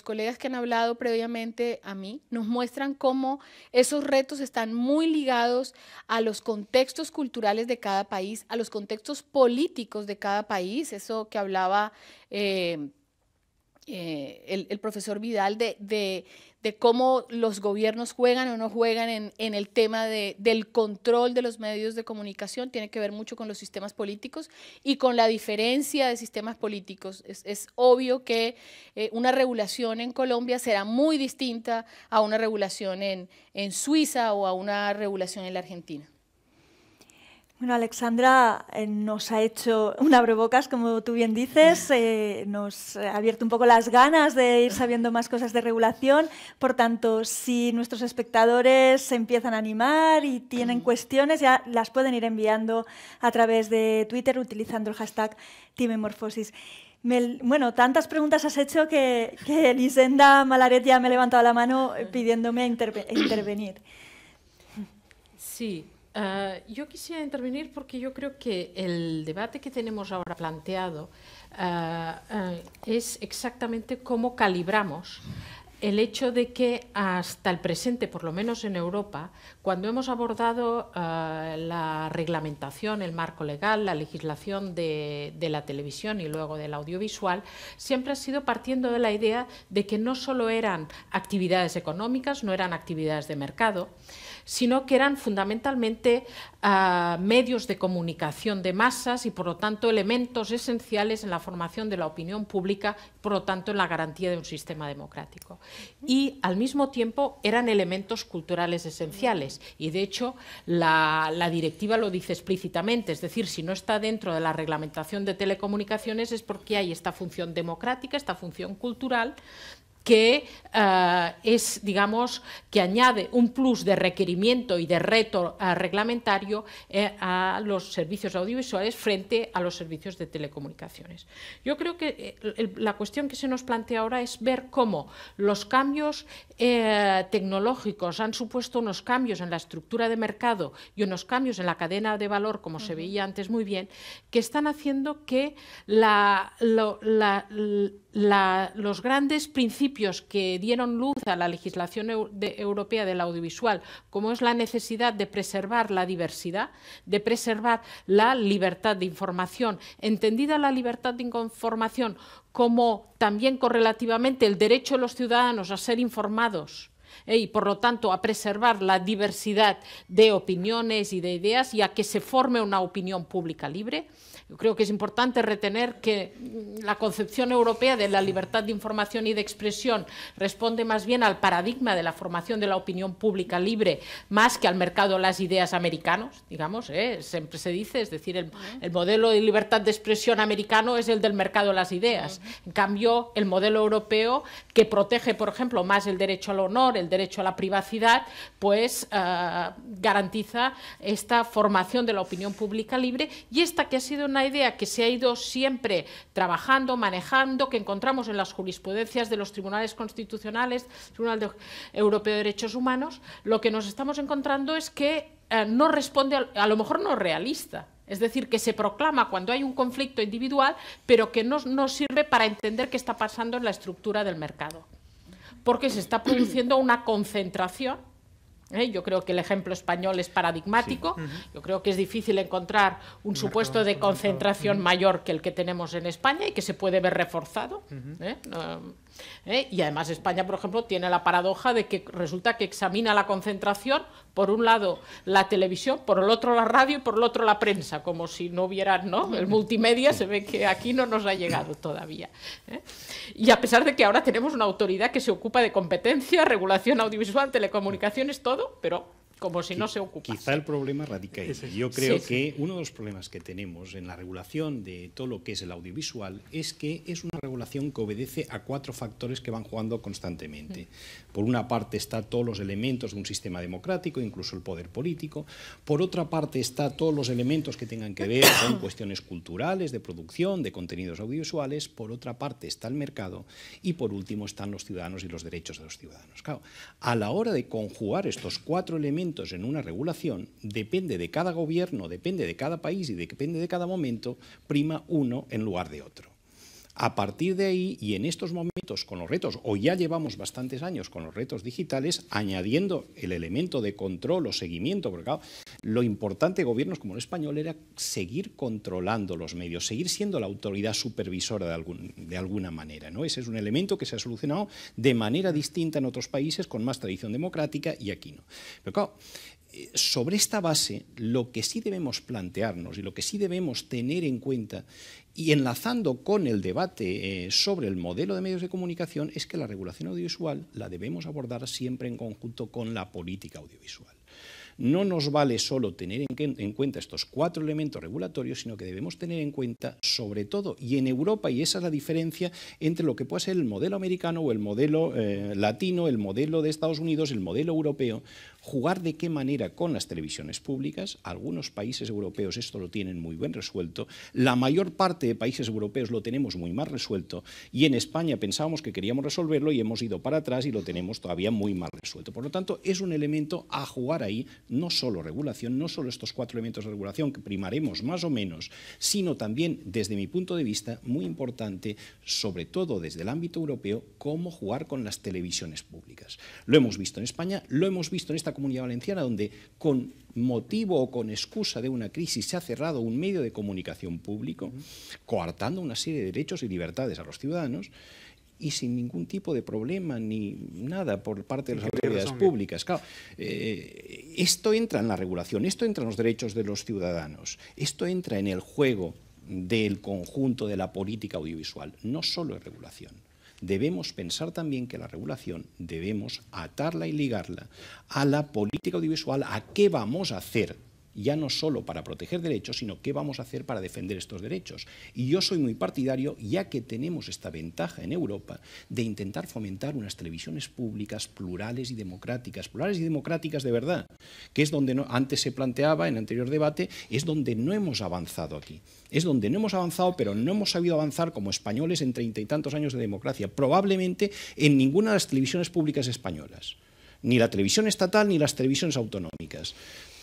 colegas que han hablado previamente a mí nos muestran cómo esos retos están muy ligados a los contextos culturales de cada país, a los contextos políticos de cada país, eso que hablaba... Eh, eh, el, profesor Vidal de, cómo los gobiernos juegan o no juegan en, el tema del control de los medios de comunicación. Tiene que ver mucho con los sistemas políticos y con la diferencia de sistemas políticos. Es, obvio que eh, una regulación en Colombia será muy distinta a una regulación en Suiza o a una regulación en la Argentina. Bueno, Alexandra eh, nos ha hecho un abrebocas, como tú bien dices, eh, nos ha abierto un poco las ganas de ir sabiendo más cosas de regulación. Por tanto, si nuestros espectadores se empiezan a animar y tienen mm. cuestiones, ya las pueden ir enviando a través de Twitter utilizando el hashtag Timemorfosis. bueno, tantas preguntas has hecho que, Lisenda Malaret ya me ha levantado la mano pidiéndome intervenir. Sí, Ah, yo quisiera intervenir porque yo creo que el debate que tenemos ahora planteado ah, ah, es exactamente cómo calibramos el hecho de que hasta el presente, por lo menos en Europa, cuando hemos abordado la reglamentación, el marco legal, la legislación de, la televisión y luego del audiovisual, siempre ha sido partiendo de la idea de que no solo eran actividades económicas, no eran actividades de mercado, sino que eran fundamentalmente ah, medios de comunicación de masas y, por lo tanto, elementos esenciales en la formación de la opinión pública, por lo tanto, en la garantía de un sistema democrático. Y, al mismo tiempo, eran elementos culturales esenciales. Y, de hecho, la, la directiva lo dice explícitamente, es decir, si no está dentro de la reglamentación de telecomunicaciones es porque hay esta función democrática, esta función cultural que eh, es, digamos, que añade un plus de requerimiento y de reto eh, reglamentario eh, a los servicios audiovisuales frente a los servicios de telecomunicaciones. Yo creo que la cuestión que se nos plantea ahora es ver cómo los cambios tecnológicos han supuesto unos cambios en la estructura de mercado y unos cambios en la cadena de valor, como se veía antes muy bien, que están haciendo que la los grandes principios que dieron luz a la legislación europea del audiovisual, como es la necesidad de preservar la diversidad, de preservar la libertad de información, entendida la libertad de información como también correlativamente el derecho de los ciudadanos a ser informados ¿eh? y por lo tanto a preservar la diversidad de opiniones y de ideas y a que se forme una opinión pública libre yo creo que es importante retener que la concepción europea de la libertad de información y de expresión responde más bien al paradigma de la formación de la opinión pública libre más que al mercado de las ideas americanos, digamos, ¿eh? siempre se dice, es decir, el, modelo de libertad de expresión americano es el del mercado de las ideas. En cambio, el modelo europeo, que protege, por ejemplo, más el derecho al honor, el derecho a la privacidad, pues eh, garantiza esta formación de la opinión pública libre y esta que ha sido una idea que se ha ido siempre trabajando, manejando, que encontramos en las jurisprudencias de los tribunales constitucionales, Tribunal Europeo de Derechos Humanos, lo que nos estamos encontrando es que eh, no responde, a, lo mejor no realista, es decir, que se proclama cuando hay un conflicto individual, pero que no, sirve para entender qué está pasando en la estructura del mercado. Porque se está produciendo una concentración ¿eh? Yo creo que el ejemplo español es paradigmático. Yo creo que es difícil encontrar un supuesto de concentración mayor que el que tenemos en España y que se puede ver reforzado. ¿eh? Y además España, por ejemplo, tiene la paradoja de que resulta que examina la concentración, por un lado la televisión, por el otro la radio y por el otro la prensa, como si no hubiera ¿no? El multimedia se ve que aquí no nos ha llegado todavía. ¿eh? Y a pesar de que ahora tenemos una autoridad que se ocupa de competencia, regulación audiovisual, telecomunicaciones, todo, pero como si no se ocupase. Quizá el problema radica ahí. Yo creo que uno de los problemas que tenemos en la regulación de todo lo que es el audiovisual es que es una regulación que obedece a cuatro factores que van jugando constantemente. Mm. Por una parte está todos los elementos de un sistema democrático, incluso el poder político. Por otra parte está todos los elementos que tengan que ver con cuestiones culturales, de producción, de contenidos audiovisuales. Por otra parte está el mercado y por último están los ciudadanos y los derechos de los ciudadanos. Claro, a la hora de conjugar estos cuatro elementos en una regulación, depende de cada gobierno, depende de cada país y depende de cada momento, prima uno en lugar de otro. A partir de ahí y en estos momentos con los retos, o ya llevamos bastantes años con los retos digitales, añadiendo el elemento de control o seguimiento, porque lo importante de gobiernos como el español era seguir controlando los medios, seguir siendo la autoridad supervisora de, alguna manera. ¿no? Ese es un elemento que se ha solucionado de manera distinta en otros países con más tradición democrática y aquí no. Pero eh, sobre esta base, lo que sí debemos plantearnos y lo que sí debemos tener en cuenta y enlazando con el debate eh, sobre el modelo de medios de comunicación es que la regulación audiovisual la debemos abordar siempre en conjunto con la política audiovisual no nos vale solo tener en, cuenta estos cuatro elementos regulatorios, sino que debemos tener en cuenta, sobre todo, y en Europa, y esa es la diferencia entre lo que puede ser el modelo americano o el modelo eh, latino, el modelo de Estados Unidos, el modelo europeo, jugar de qué manera con las televisiones públicas. Algunos países europeos esto lo tienen muy bien resuelto, la mayor parte de países europeos lo tenemos muy mal resuelto, y en España pensábamos que queríamos resolverlo y hemos ido para atrás y lo tenemos todavía muy mal resuelto. Por lo tanto, es un elemento a jugar ahí no solo regulación, no solo estos cuatro elementos de regulación que primaremos más o menos, sino también desde mi punto de vista, muy importante, sobre todo desde el ámbito europeo, cómo jugar con las televisiones públicas. Lo hemos visto en España, lo hemos visto en esta comunidad valenciana, donde con motivo o con excusa de una crisis se ha cerrado un medio de comunicación público, coartando una serie de derechos y libertades a los ciudadanos, y sin ningún tipo de problema ni nada por parte de las autoridades públicas. Eh, esto entra en la regulación, esto entra en los derechos de los ciudadanos, esto entra en el juego del conjunto de la política audiovisual, no solo es regulación debemos pensar también que la regulación debemos atarla y ligarla a la política audiovisual, a qué vamos a hacer ya no solo para proteger derechos, sino qué vamos a hacer para defender estos derechos. Y yo soy muy partidario, ya que tenemos esta ventaja en Europa, de intentar fomentar unas televisiones públicas plurales y democráticas, plurales y democráticas de verdad, que es donde antes se planteaba en anterior debate, es donde no hemos avanzado aquí. Es donde no hemos avanzado, pero no hemos sabido avanzar como españoles en treinta y tantos años de democracia, probablemente en ninguna de las televisiones públicas españolas ni la televisión estatal ni las televisiones autonómicas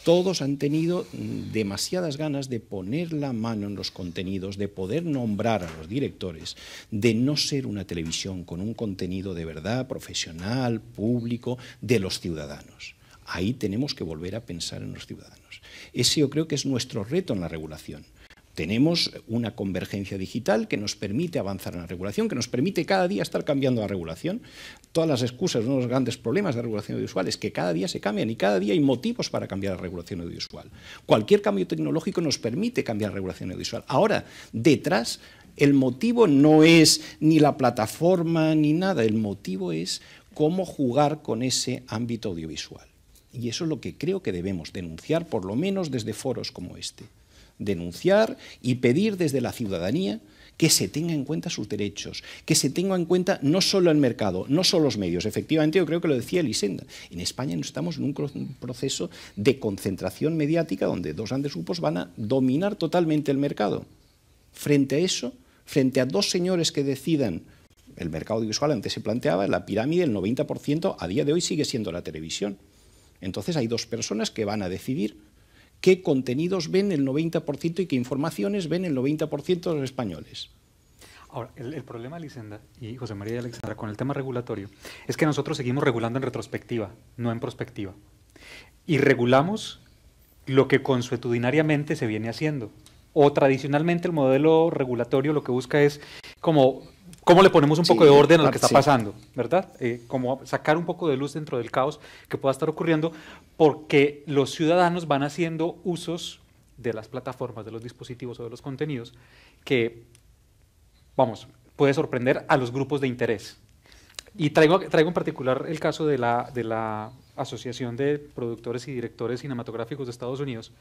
todos han tenido mm, demasiadas ganas de poner la mano en los contenidos, de poder nombrar a los directores, de no ser una televisión con un contenido de verdad profesional, público, de los ciudadanos. Ahí tenemos que volver a pensar en los ciudadanos. Ese yo creo que es nuestro reto en la regulación tenemos una convergencia digital que nos permite avanzar en la regulación, que nos permite cada día estar cambiando la regulación. Todas las excusas, uno de los grandes problemas de regulación audiovisual es que cada día se cambian y cada día hay motivos para cambiar la regulación audiovisual. Cualquier cambio tecnológico nos permite cambiar la regulación audiovisual. Ahora, detrás, el motivo no es ni la plataforma ni nada, el motivo es cómo jugar con ese ámbito audiovisual. Y eso es lo que creo que debemos denunciar, por lo menos desde foros como este denunciar y pedir desde la ciudadanía que se tenga en cuenta sus derechos, que se tenga en cuenta no solo el mercado, no solo los medios. Efectivamente, yo creo que lo decía Elisenda, en España estamos en un proceso de concentración mediática donde dos grandes grupos van a dominar totalmente el mercado. Frente a eso, frente a dos señores que decidan, el mercado audiovisual antes se planteaba, la pirámide, el 90% a día de hoy sigue siendo la televisión. Entonces hay dos personas que van a decidir qué contenidos ven el 90% y qué informaciones ven el 90% de los españoles. Ahora, el, problema, Lisenda y José María y Alexandra, con el tema regulatorio, es que nosotros seguimos regulando en retrospectiva, no en prospectiva. Y regulamos lo que consuetudinariamente se viene haciendo. O tradicionalmente el modelo regulatorio lo que busca es como cómo le ponemos un poco de orden a lo que está pasando, ¿verdad? Eh, como sacar un poco de luz dentro del caos que pueda estar ocurriendo, porque los ciudadanos van haciendo usos de las plataformas, de los dispositivos o de los contenidos que, vamos, puede sorprender a los grupos de interés. Y traigo, traigo en particular el caso de la, de la Asociación de Productores y Directores Cinematográficos de Estados Unidos,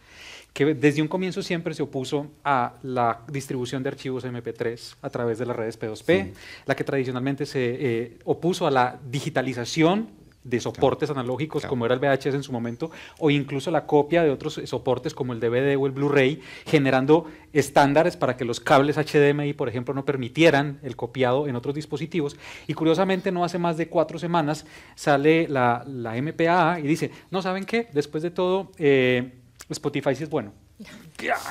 que desde un comienzo siempre se opuso a la distribución de archivos MP3 a través de las redes P2P, la que tradicionalmente se eh, opuso a la digitalización de soportes analógicos como era el VHS en su momento, o incluso la copia de otros eh, soportes como el DVD o el Blu-ray, generando estándares para que los cables HDMI, por ejemplo, no permitieran el copiado en otros dispositivos. Y curiosamente, no hace más de cuatro semanas sale la, MPA MPAA y dice, no, ¿saben qué? Después de todo, eh, Spotify sí es bueno.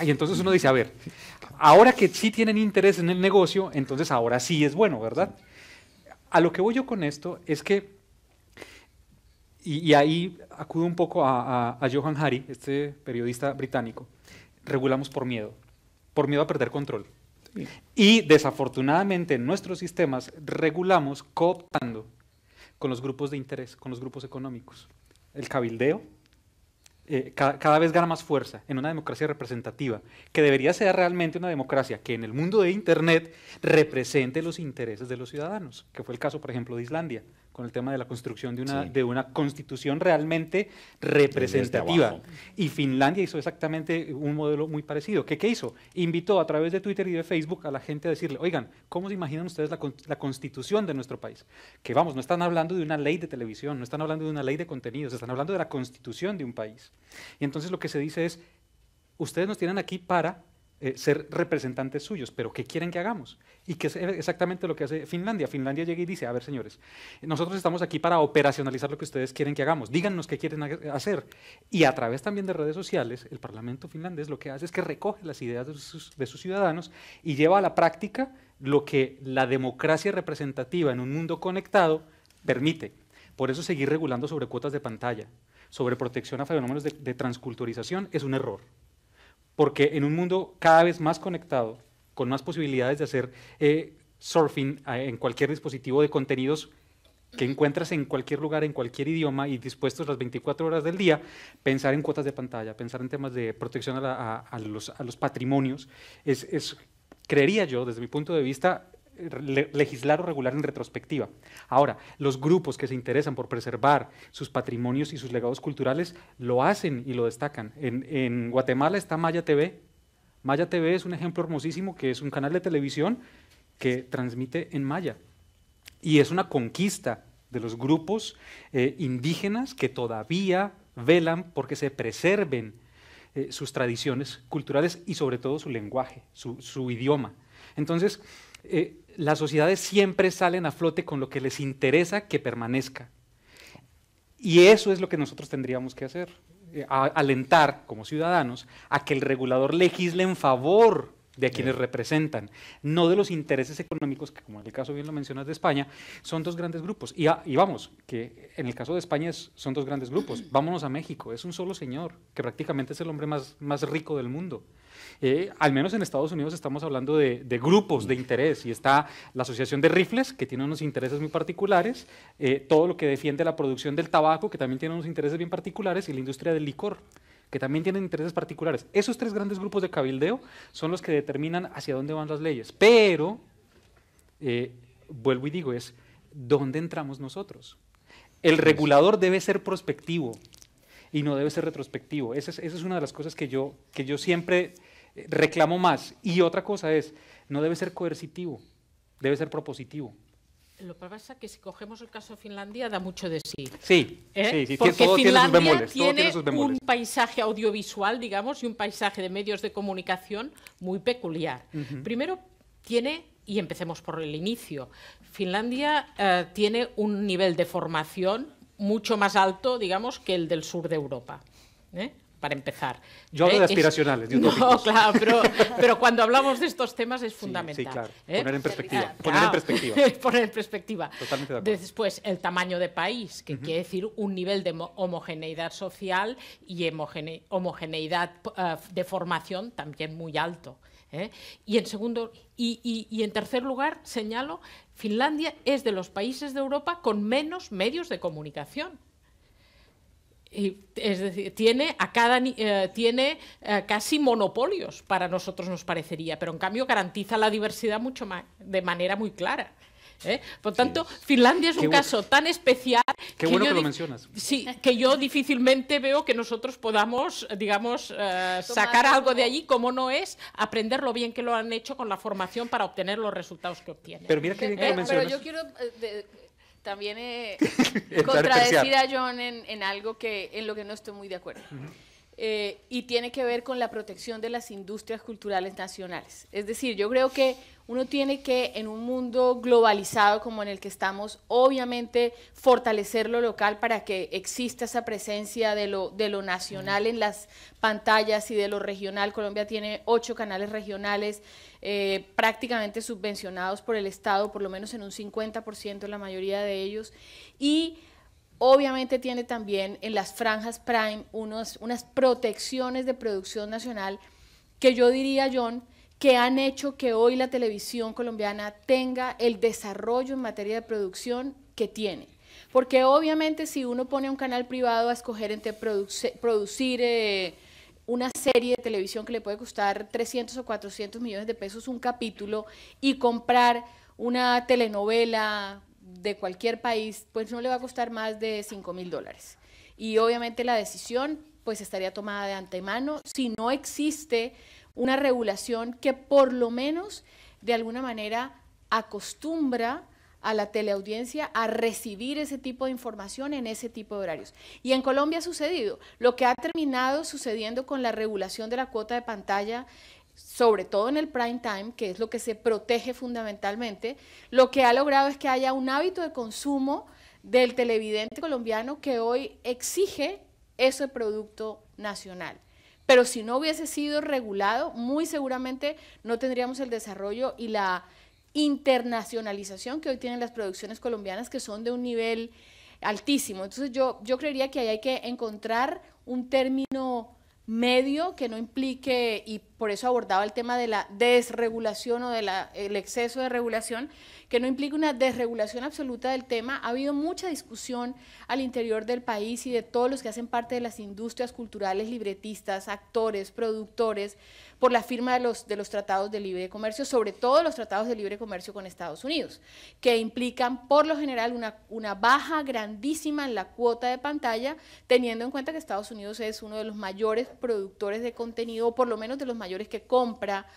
Y entonces uno dice, a ver, ahora que sí tienen interés en el negocio, entonces ahora sí es bueno, ¿verdad? A lo que voy yo con esto es que y, ahí acudo un poco a, Johan Hari, este periodista británico. Regulamos por miedo, por miedo a perder control. Y desafortunadamente en nuestros sistemas regulamos cooptando con los grupos de interés, con los grupos económicos. El cabildeo eh, cada, vez gana más fuerza en una democracia representativa, que debería ser realmente una democracia que en el mundo de Internet represente los intereses de los ciudadanos, que fue el caso, por ejemplo, de Islandia con el tema de la construcción de una, de una constitución realmente representativa. Y Finlandia hizo exactamente un modelo muy parecido. ¿Qué, ¿Qué hizo? Invitó a través de Twitter y de Facebook a la gente a decirle, oigan, ¿cómo se imaginan ustedes la, la constitución de nuestro país? Que vamos, no están hablando de una ley de televisión, no están hablando de una ley de contenidos, están hablando de la constitución de un país. Y entonces lo que se dice es, ustedes nos tienen aquí para eh, ser representantes suyos, pero ¿qué quieren que hagamos? Y que es exactamente lo que hace Finlandia. Finlandia llega y dice, a ver señores, nosotros estamos aquí para operacionalizar lo que ustedes quieren que hagamos, díganos qué quieren hacer. Y a través también de redes sociales, el Parlamento finlandés lo que hace es que recoge las ideas de sus, ciudadanos y lleva a la práctica lo que la democracia representativa en un mundo conectado permite. Por eso seguir regulando sobre cuotas de pantalla, sobre protección a fenómenos de transculturización es un error porque en un mundo cada vez más conectado, con más posibilidades de hacer eh, surfing en cualquier dispositivo de contenidos que encuentras en cualquier lugar, en cualquier idioma y dispuestos las 24 horas del día, pensar en cuotas de pantalla, pensar en temas de protección a, los, patrimonios, es, creería yo, desde mi punto de vista, legislar o regular en retrospectiva. Ahora, los grupos que se interesan por preservar sus patrimonios y sus legados culturales lo hacen y lo destacan. En, Guatemala está Maya TV. Maya TV es un ejemplo hermosísimo que es un canal de televisión que transmite en Maya. Y es una conquista de los grupos eh, indígenas que todavía velan porque se preserven eh, sus tradiciones culturales y sobre todo su lenguaje, su, idioma. Entonces, eh, las sociedades siempre salen a flote con lo que les interesa que permanezca. Y eso es lo que nosotros tendríamos que hacer, eh, alentar como ciudadanos a que el regulador legisle en favor de quienes representan, no de los intereses económicos, que como en el caso bien lo mencionas de España, son dos grandes grupos. Y, vamos, que en el caso de España son dos grandes grupos. Vámonos a México, es un solo señor, que prácticamente es el hombre más rico del mundo. Eh, al menos en Estados Unidos estamos hablando de, grupos de interés y está la Asociación de Rifles, que tiene unos intereses muy particulares, eh, todo lo que defiende la producción del tabaco, que también tiene unos intereses bien particulares, y la industria del licor que también tiene intereses particulares. Esos tres grandes grupos de cabildeo son los que determinan hacia dónde van las leyes. Pero, eh, vuelvo y digo, es dónde entramos nosotros. El regulador debe ser prospectivo y no debe ser retrospectivo. Esa es, una de las cosas que yo, que yo siempre reclamo más. Y otra cosa es, no debe ser coercitivo, debe ser propositivo. Lo que pasa es que si cogemos el caso de Finlandia da mucho de sí. Sí, sí, Porque Finlandia tiene, un paisaje audiovisual, digamos, y un paisaje de medios de comunicación muy peculiar. Primero, tiene, y empecemos por el inicio, Finlandia eh, tiene un nivel de formación mucho más alto, digamos, que el del sur de Europa. ¿eh? para empezar. Yo hablo de ¿Eh? aspiracionales, claro, pero, cuando hablamos de estos temas es fundamental. ¿eh? Poner en perspectiva. poner en perspectiva. poner en perspectiva. Totalmente Después, el tamaño de país, que quiere decir un nivel de homogeneidad social y homogeneidad eh, de formación también muy alto. Y, en segundo, y en tercer lugar, señalo, Finlandia es de los países de Europa con menos medios de comunicación es decir, tiene, a cada, eh, tiene eh, casi monopolios para nosotros nos parecería, pero en cambio garantiza la diversidad mucho más, de manera muy clara. ¿eh? Por tanto, Finlandia es un caso tan especial. que lo mencionas. Sí, que yo difícilmente veo que nosotros podamos, digamos, sacar algo de allí, como no es aprender lo bien que lo han hecho con la formación para obtener los resultados que obtienen. Pero mira que bien que lo también eh, contradecir a John en, algo que, en lo que no estoy muy de acuerdo. Eh, y tiene que ver con la protección de las industrias culturales nacionales. Es decir, yo creo que uno tiene que, en un mundo globalizado como en el que estamos, obviamente fortalecer lo local para que exista esa presencia de lo, de lo nacional en las pantallas y de lo regional. Colombia tiene ocho canales regionales. Eh, prácticamente subvencionados por el Estado, por lo menos en un 50% la mayoría de ellos, y obviamente tiene también en las franjas prime unas protecciones de producción nacional que yo diría, John, que han hecho que hoy la televisión colombiana tenga el desarrollo en materia de producción que tiene. Porque obviamente si uno pone un canal privado a escoger entre producir eh, una serie de televisión que le puede costar 300 o 400 millones de pesos un capítulo y comprar una telenovela de cualquier país, pues no le va a costar más de 5 mil dólares. Y obviamente la decisión pues estaría tomada de antemano si no existe una regulación que por lo menos de alguna manera acostumbra a la teleaudiencia a recibir ese tipo de información en ese tipo de horarios. Y en Colombia ha sucedido lo que ha terminado sucediendo con la regulación de la cuota de pantalla sobre todo en el prime time, que es lo que se protege fundamentalmente, lo que ha logrado es que haya un hábito de consumo del televidente colombiano que hoy exige ese producto nacional. Pero si no hubiese sido regulado, muy seguramente no tendríamos el desarrollo y la internacionalización que hoy tienen las producciones colombianas, que son de un nivel altísimo. Entonces yo, yo creería que ahí hay que encontrar un término medio que no implique, y por eso abordaba el tema de la desregulación o del el exceso de regulación, que no implique una desregulación absoluta del tema. Ha habido mucha discusión al interior del país y de todos los que hacen parte de las industrias culturales, libretistas, actores, productores, por la firma de los, de los tratados de libre comercio, sobre todo los tratados de libre comercio con Estados Unidos, que implican por lo general una, baja grandísima en la cuota de pantalla, teniendo en cuenta que Estados Unidos es uno de los mayores productores de contenido, o por lo menos de los mayores que compra.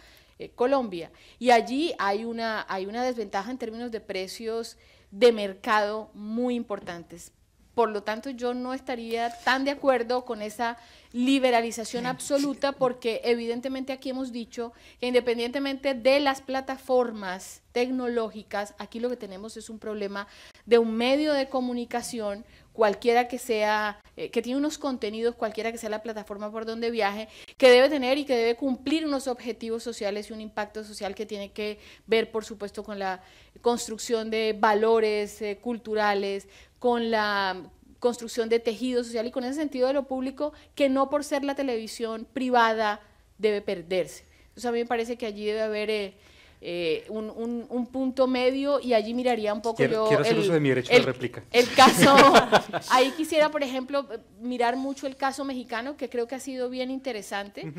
Eh, Colombia. Y allí hay una, hay una desventaja en términos de precios de mercado muy importantes. Por lo tanto, yo no estaría tan de acuerdo con esa liberalización absoluta porque evidentemente aquí hemos dicho que independientemente de las plataformas tecnológicas, aquí lo que tenemos es un problema de un medio de comunicación cualquiera que sea, eh, que tiene unos contenidos, cualquiera que sea la plataforma por donde viaje, que debe tener y que debe cumplir unos objetivos sociales y un impacto social que tiene que ver, por supuesto, con la construcción de valores eh, culturales, con la construcción de tejido social y con ese sentido de lo público que no por ser la televisión privada debe perderse. Entonces a mí me parece que allí debe haber eh, eh, un, punto medio y allí miraría un poco yo... el, caso, ahí quisiera, por ejemplo, mirar mucho el caso mexicano, que creo que ha sido bien interesante.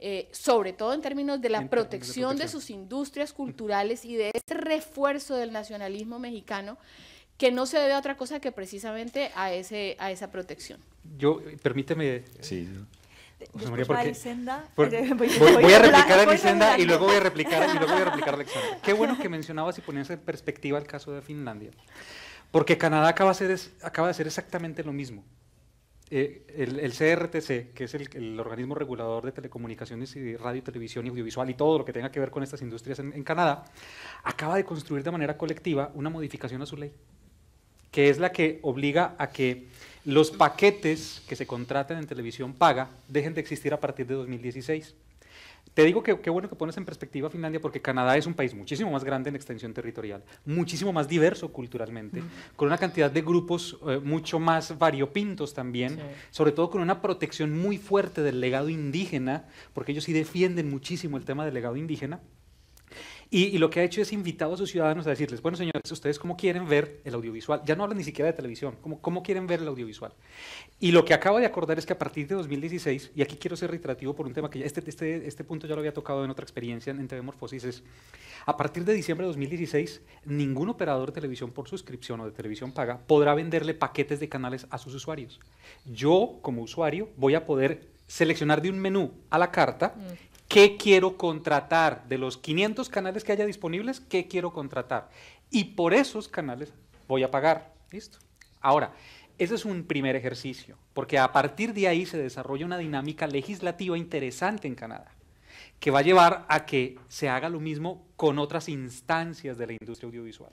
Eh, sobre todo en términos de la protección, de, sus industrias culturales y de ese refuerzo del nacionalismo mexicano que no se debe a otra cosa que precisamente a, ese, a esa protección. Yo, permíteme, sí voy, a replicar a Elisenda y luego voy a replicar a replicar Qué bueno que mencionabas y ponías en perspectiva el caso de Finlandia, porque Canadá acaba, de hacer exactamente lo mismo. Eh, el, CRTC, que es el, organismo regulador de telecomunicaciones y radio, televisión y audiovisual y todo lo que tenga que ver con estas industrias en Canadá, acaba de construir de manera colectiva una modificación a su ley que es la que obliga a que los paquetes que se contraten en televisión paga dejen de existir a partir de 2016. Te digo que qué bueno que pones en perspectiva Finlandia porque Canadá es un país muchísimo más grande en extensión territorial, muchísimo más diverso culturalmente, con una cantidad de grupos eh, mucho más variopintos también, sobre todo con una protección muy fuerte del legado indígena, porque ellos sí defienden muchísimo el tema del legado indígena. Y, lo que ha hecho es invitado a sus ciudadanos a decirles, bueno señores, ustedes cómo quieren ver el audiovisual. Ya no hablan ni siquiera de televisión, ¿cómo, cómo quieren ver el audiovisual? Y lo que acabo de acordar es que a partir de 2016, y aquí quiero ser reiterativo por un tema que ya, este, este, este punto ya lo había tocado en otra experiencia en, es a partir de diciembre de 2016, ningún operador de televisión por suscripción o de televisión paga podrá venderle paquetes de canales a sus usuarios. Yo, como usuario, voy a poder seleccionar de un menú a la carta mm. ¿Qué quiero contratar? De los 500 canales que haya disponibles, ¿qué quiero contratar? Y por esos canales voy a pagar. ¿Listo? Ahora, ese es un primer ejercicio, porque a partir de ahí se desarrolla una dinámica legislativa interesante en Canadá, que va a llevar a que se haga lo mismo con otras instancias de la industria audiovisual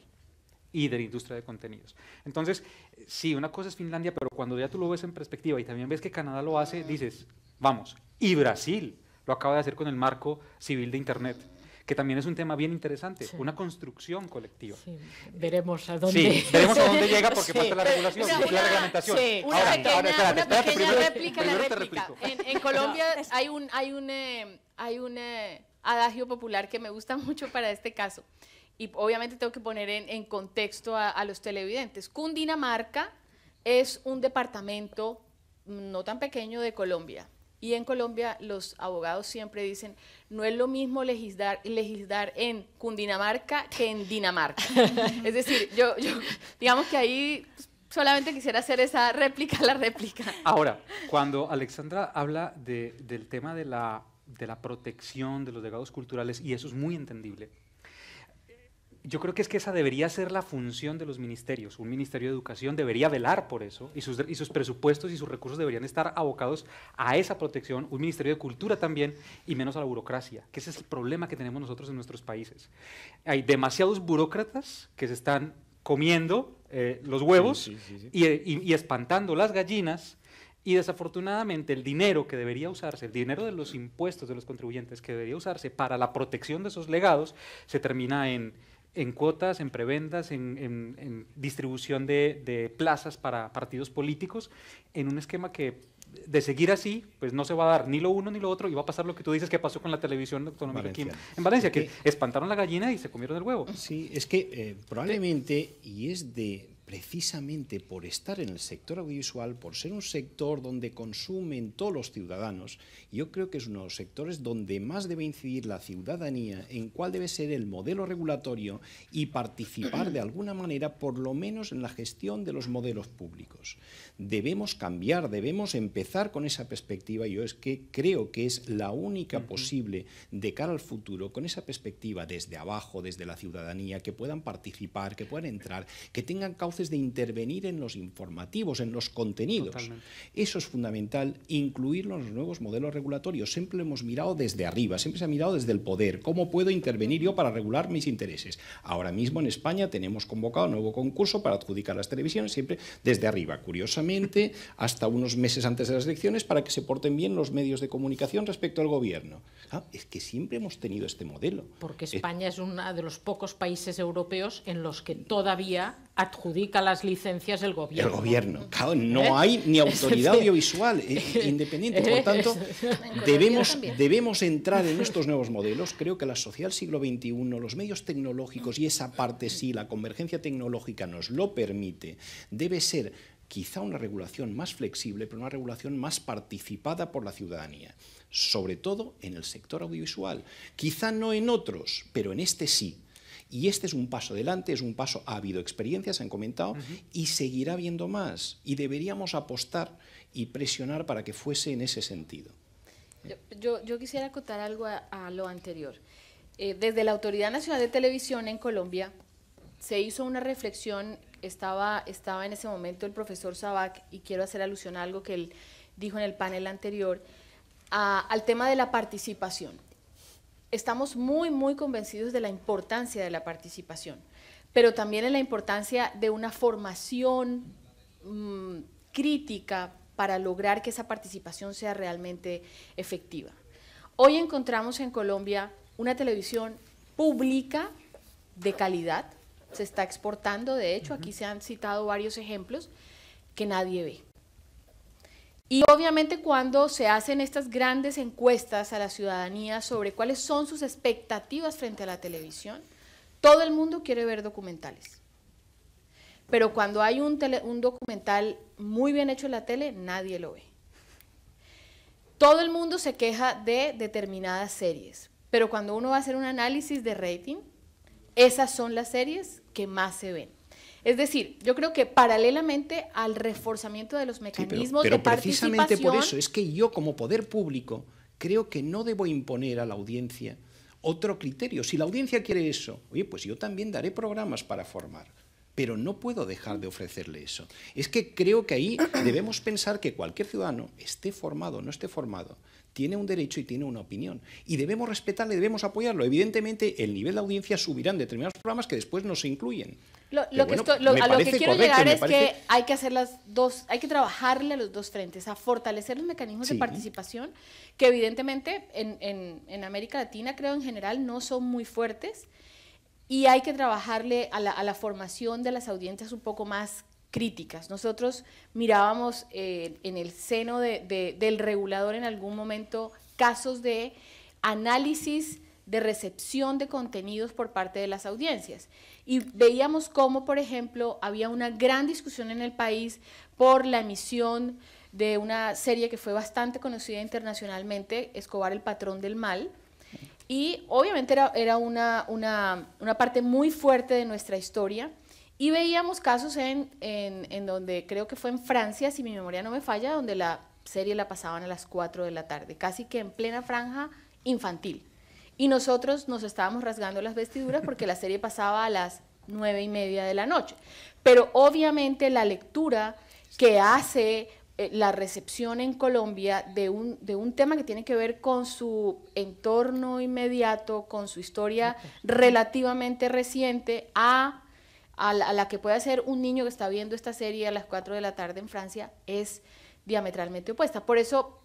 y de la industria de contenidos. Entonces, sí, una cosa es Finlandia, pero cuando ya tú lo ves en perspectiva y también ves que Canadá lo hace, dices, vamos, y Brasil, lo acaba de hacer con el marco civil de Internet que también es un tema bien interesante, una construcción colectiva. Veremos a dónde. veremos a dónde llega porque falta la regulación, la reglamentación. en, Colombia hay un, hay un, eh, hay un eh, adagio popular que me gusta mucho para este caso. Y obviamente tengo que poner en, contexto a, a los televidentes. Cundinamarca es un departamento no tan pequeño de Colombia y en Colombia los abogados siempre dicen, no es lo mismo legislar, legislar en Cundinamarca que en Dinamarca. es decir, yo, digamos que ahí solamente quisiera hacer esa réplica, la réplica. Ahora, cuando Alexandra habla del tema de la, de la protección de los legados culturales, y eso es muy entendible, yo creo que es que esa debería ser la función de los ministerios. Un ministerio de educación debería velar por eso y sus, y sus presupuestos y sus recursos deberían estar abocados a esa protección. Un ministerio de cultura también y menos a la burocracia, que ese es el problema que tenemos nosotros en nuestros países. Hay demasiados burócratas que se están comiendo eh, los huevos y, y espantando las gallinas. Y desafortunadamente el dinero que debería usarse, el dinero de los impuestos de los contribuyentes que debería usarse para la protección de esos legados, se termina en, en cuotas, en prebendas, en, distribución de, plazas para partidos políticos, en un esquema que de seguir así, pues no se va a dar ni lo uno ni lo otro y va a pasar lo que tú dices que pasó con la televisión autonómica aquí en, Valencia, que, espantaron la gallina y se comieron el huevo. Sí, es que eh, probablemente, y es de precisamente por estar en el sector audiovisual, por ser un sector donde consumen todos los ciudadanos, yo creo que es uno de los sectores donde más debe incidir la ciudadanía en cuál debe ser el modelo regulatorio y participar de alguna manera, por lo menos, en la gestión de los modelos públicos. Debemos cambiar, debemos empezar con esa perspectiva. Yo es que creo que es la única posible de cara al futuro, con esa perspectiva desde abajo, desde la ciudadanía, que puedan participar, que puedan entrar, que tengan cauces de intervenir en los informativos, en los contenidos. Eso es fundamental, incluirlo en los nuevos modelos regulatorios. Siempre lo hemos mirado desde arriba, siempre se ha mirado desde el poder. ¿Cómo puedo intervenir yo para regular mis intereses? Ahora mismo en España tenemos convocado un nuevo concurso para adjudicar las televisiones, siempre desde arriba, curiosamente, hasta unos meses antes de las elecciones, para que se porten bien los medios de comunicación respecto al gobierno. Ah, es que siempre hemos tenido este modelo. Porque eh, España es, es uno de los pocos países europeos en los que todavía adjudica las licencias el gobierno. El gobierno. no ¿Eh? hay ni autoridad audiovisual eh, independiente. Por tanto, debemos, debemos entrar en estos nuevos modelos. Creo que la sociedad del siglo XXI, los medios tecnológicos y esa parte sí, la convergencia tecnológica nos lo permite, debe ser quizá una regulación más flexible, pero una regulación más participada por la ciudadanía, sobre todo en el sector audiovisual. Quizá no en otros, pero en este sí, y este es un paso adelante, es un paso, ha habido experiencias, han comentado, y seguirá habiendo más. Y deberíamos apostar y presionar para que fuese en ese sentido. Yo, quisiera acotar algo a, lo anterior. Eh, desde la Autoridad Nacional de Televisión en Colombia se hizo una reflexión, estaba, estaba en ese momento el profesor Sabac, y quiero hacer alusión a algo que él dijo en el panel anterior, al tema de la participación estamos muy, muy convencidos de la importancia de la participación, pero también en la importancia de una formación mm, crítica para lograr que esa participación sea realmente efectiva. Hoy encontramos en Colombia una televisión pública de calidad, se está exportando, de hecho, aquí se han citado varios ejemplos que nadie ve. Y obviamente cuando se hacen estas grandes encuestas a la ciudadanía sobre cuáles son sus expectativas frente a la televisión, todo el mundo quiere ver documentales. Pero cuando hay un, documental muy bien hecho en la tele, nadie lo ve. Todo el mundo se queja de determinadas series, pero cuando uno va a hacer un análisis de rating, esas son las series que más se ven. Es decir, yo creo que paralelamente al reforzamiento de los mecanismos precisamente por eso es que yo como poder público creo que no debo imponer a la audiencia otro criterio. Si la audiencia quiere eso, oye, pues yo también daré programas para formar pero no puedo dejar de ofrecerle eso. Es que creo que ahí debemos pensar que cualquier ciudadano, esté formado o no esté formado, tiene un derecho y tiene una opinión. Y debemos respetarle, debemos apoyarlo. Evidentemente, el nivel de audiencia subirá en determinados programas que después no se incluyen. Lo, que a lo que quiero llegar es que hay que hacer las dos, hay que trabajarle a los dos frentes, a fortalecer los mecanismos de participación, que evidentemente en, América Latina, creo en general, no son muy fuertes. Y hay que trabajarle a la, a la, formación de las audiencias un poco más nosotros mirábamos eh, en el seno del regulador en algún momento casos de análisis de recepción de contenidos por parte de las audiencias. Y veíamos cómo, por ejemplo, había una gran discusión en el país por la emisión de una serie que fue bastante conocida internacionalmente, Escobar el Patrón del Mal. Y obviamente era, una, una parte muy fuerte de nuestra historia y veíamos casos en, donde, creo que fue en Francia, si mi memoria no me falla, donde la serie la pasaban a las 4 de la tarde, casi que en plena franja infantil. Y nosotros nos estábamos rasgando las vestiduras porque la serie pasaba a las nueve y media de la noche. Pero obviamente la lectura que hace eh, la recepción en Colombia de un, de un tema que tiene que ver con su entorno inmediato, con su historia relativamente reciente, a a la, que puede ser un niño que está viendo esta serie a las 4 de la tarde en Francia es diametralmente opuesta. Por eso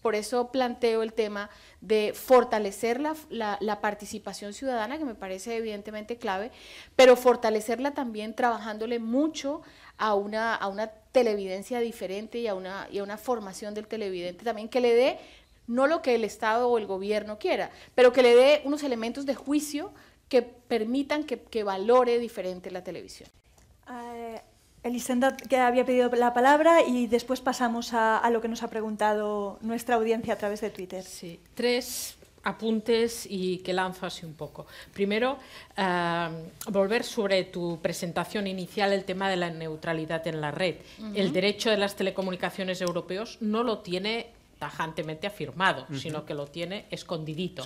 por eso planteo el tema de fortalecer la, participación ciudadana, que me parece evidentemente clave, pero fortalecerla también trabajándole mucho a una, a una televidencia diferente y a una, y a una formación del televidente también que le dé no lo que el Estado o el gobierno quiera, pero que le dé unos elementos de juicio que permitan que, valore diferente la televisión. Eh, Elisenda que había pedido la palabra y después pasamos a, lo que nos ha preguntado nuestra audiencia a través de Twitter. Sí, tres apuntes y que así un poco. Primero, eh, volver sobre tu presentación inicial, el tema de la neutralidad en la red. El derecho de las telecomunicaciones europeos no lo tiene tajantemente afirmado, sino que lo tiene escondidito.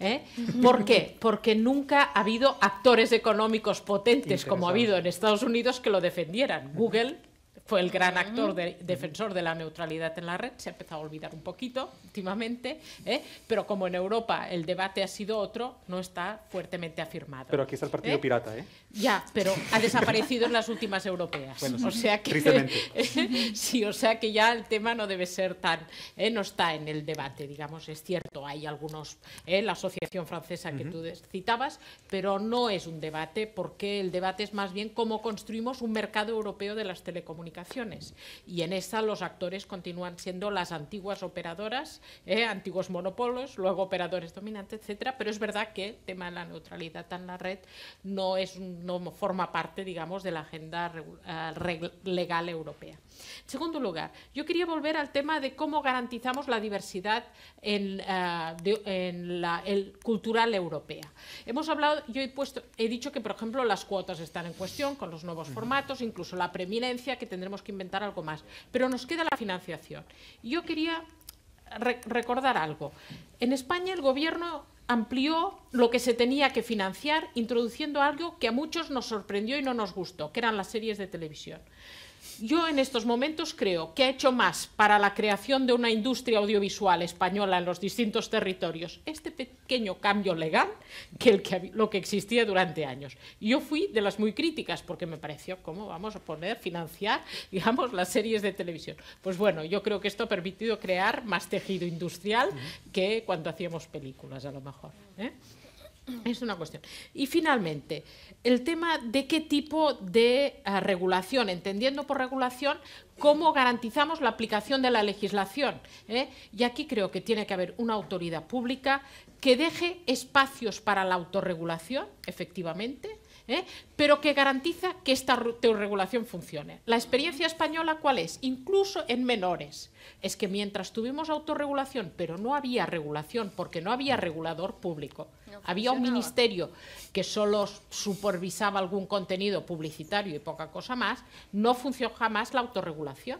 ¿Eh? ¿Por qué? Porque nunca ha habido actores económicos potentes como ha habido en Estados Unidos que lo defendieran. Google fue el gran actor defensor de la neutralidad en la red, se ha empezado a olvidar un poquito últimamente, ¿eh? pero como en Europa el debate ha sido otro, no está fuertemente afirmado. Pero aquí está el Partido ¿Eh? Pirata, ¿eh? Ya, pero ha desaparecido en las últimas europeas. Bueno, o sea que, tristemente. sí, o sea que ya el tema no debe ser tan, ¿eh? no está en el debate, digamos, es cierto, hay algunos, la asociación francesa que tú citabas, pero no es un debate porque el debate es más bien cómo construimos un mercado europeo de las telecomunicaciones y en esa los actores continúan siendo las antiguas operadoras, eh, antiguos monopolios luego operadores dominantes, etcétera. Pero es verdad que el tema de la neutralidad en la red no, es, no forma parte, digamos, de la agenda eh, legal europea. En segundo lugar, yo quería volver al tema de cómo garantizamos la diversidad eh, en, la el cultural europea. Hemos hablado, yo he puesto, he dicho que, por ejemplo, las cuotas están en cuestión con los nuevos formatos, incluso la preeminencia que tendremos que inventar algo más. Pero nos queda la financiación. Yo quería recordar algo. En España el gobierno amplió lo que se tenía que financiar introduciendo algo que a muchos nos sorprendió y no nos gustó, que eran las series de televisión yo en estos momentos creo que ha hecho más para la creación de una industria audiovisual española en los distintos territorios este pequeño cambio legal que, lo que existía durante años. Yo fui de las muy críticas porque me pareció cómo vamos a poner, financiar, digamos, las series de televisión. Pues bueno, yo creo que esto ha permitido crear más tejido industrial que cuando hacíamos películas, a lo mejor. ¿eh? Es una cuestión. Y finalmente, el tema de qué tipo de eh, regulación, entendiendo por regulación, cómo garantizamos la aplicación de la legislación. ¿eh? Y aquí creo que tiene que haber una autoridad pública que deje espacios para la autorregulación, efectivamente, ¿eh? pero que garantiza que esta autorregulación funcione. ¿La experiencia española cuál es? Incluso en menores. Es que mientras tuvimos autorregulación, pero no había regulación, porque no había regulador público, había un ministerio que solo supervisaba algún contenido publicitario y poca cosa más, no funcionó jamás la autorregulación.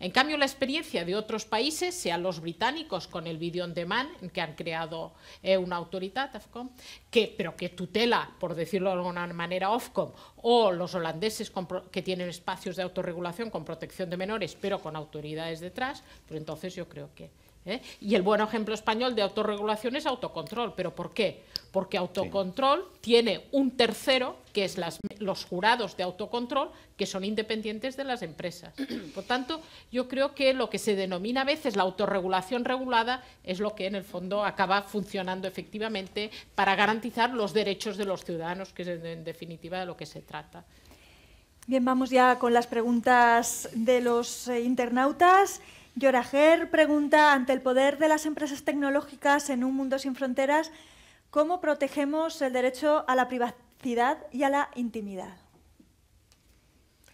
En cambio, la experiencia de otros países, sean los británicos con el video on demand, que han creado eh, una autoridad, Ofcom, que, pero que tutela, por decirlo de alguna manera, Ofcom, o los holandeses que tienen espacios de autorregulación con protección de menores, pero con autoridades detrás, pues entonces yo creo que... ¿eh? Y el buen ejemplo español de autorregulación es autocontrol, pero ¿por qué? porque autocontrol tiene un tercero, que es los jurados de autocontrol, que son independientes de las empresas. Por tanto, yo creo que lo que se denomina a veces la autorregulación regulada es lo que en el fondo acaba funcionando efectivamente para garantizar los derechos de los ciudadanos, que es en definitiva de lo que se trata. Bien, vamos ya con las preguntas de los eh, internautas. Llorager pregunta, ante el poder de las empresas tecnológicas en un mundo sin fronteras, ¿Cómo protegemos el derecho a la privacidad y a la intimidad?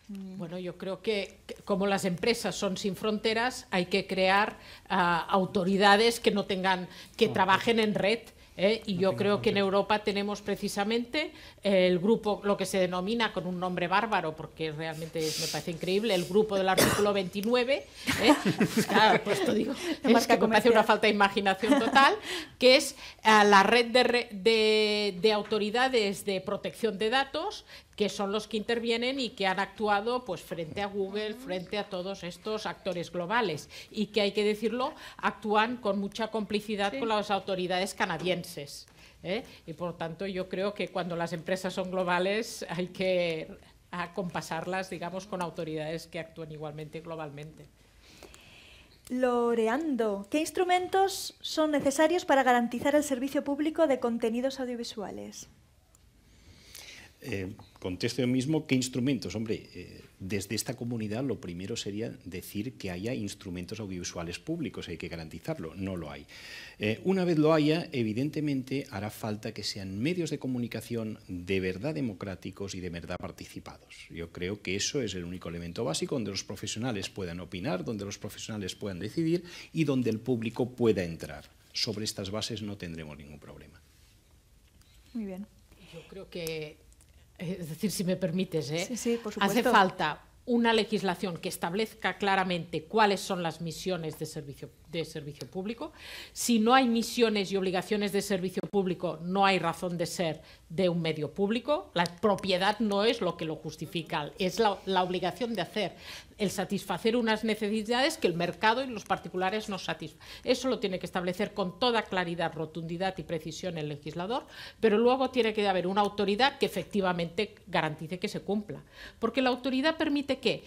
Mm. Bueno, yo creo que como las empresas son sin fronteras, hay que crear ah, autoridades que no tengan, que trabajen en red ¿eh? y yo creo que en Europa tenemos precisamente el grupo, lo que se denomina con un nombre bárbaro, porque realmente me parece increíble, el grupo del artículo 29, ¿eh? pues claro, pues digo, es que me hace una falta de imaginación total, que es eh, la red de autoridades de protección de datos que son los que intervienen y que han actuado pues frente a Google, frente a todos estos actores globales y que hay que decirlo, actúan con mucha complicidad con las autoridades canadienses. ¿eh? Y por tanto yo creo que cuando las empresas son globales hay que acompasarlas, digamos, con autoridades que actúan igualmente globalmente. Loreando, ¿qué instrumentos son necesarios para garantizar el servicio público de contenidos audiovisuales? Eh, contesto yo mismo, ¿qué instrumentos? Hombre, eh, desde esta comunidad lo primero sería decir que haya instrumentos audiovisuales públicos, hay que garantizarlo, no lo hay. Eh, una vez lo haya, evidentemente hará falta que sean medios de comunicación de verdad democráticos y de verdad participados. Yo creo que eso es el único elemento básico donde los profesionales puedan opinar, donde los profesionales puedan decidir y donde el público pueda entrar. Sobre estas bases no tendremos ningún problema. Muy bien. Yo creo que es decir, si me permites, ¿eh? hace falta una legislación que establezca claramente cuáles son las misiones de servicio de servicio público. Si no hay misiones y obligaciones de servicio público, no hay razón de ser de un medio público. La propiedad no es lo que lo justifica, es la, obligación de hacer, el satisfacer unas necesidades que el mercado y los particulares no satisfacen. Eso lo tiene que establecer con toda claridad, rotundidad y precisión el legislador, pero luego tiene que haber una autoridad que efectivamente garantice que se cumpla. Porque la autoridad permite que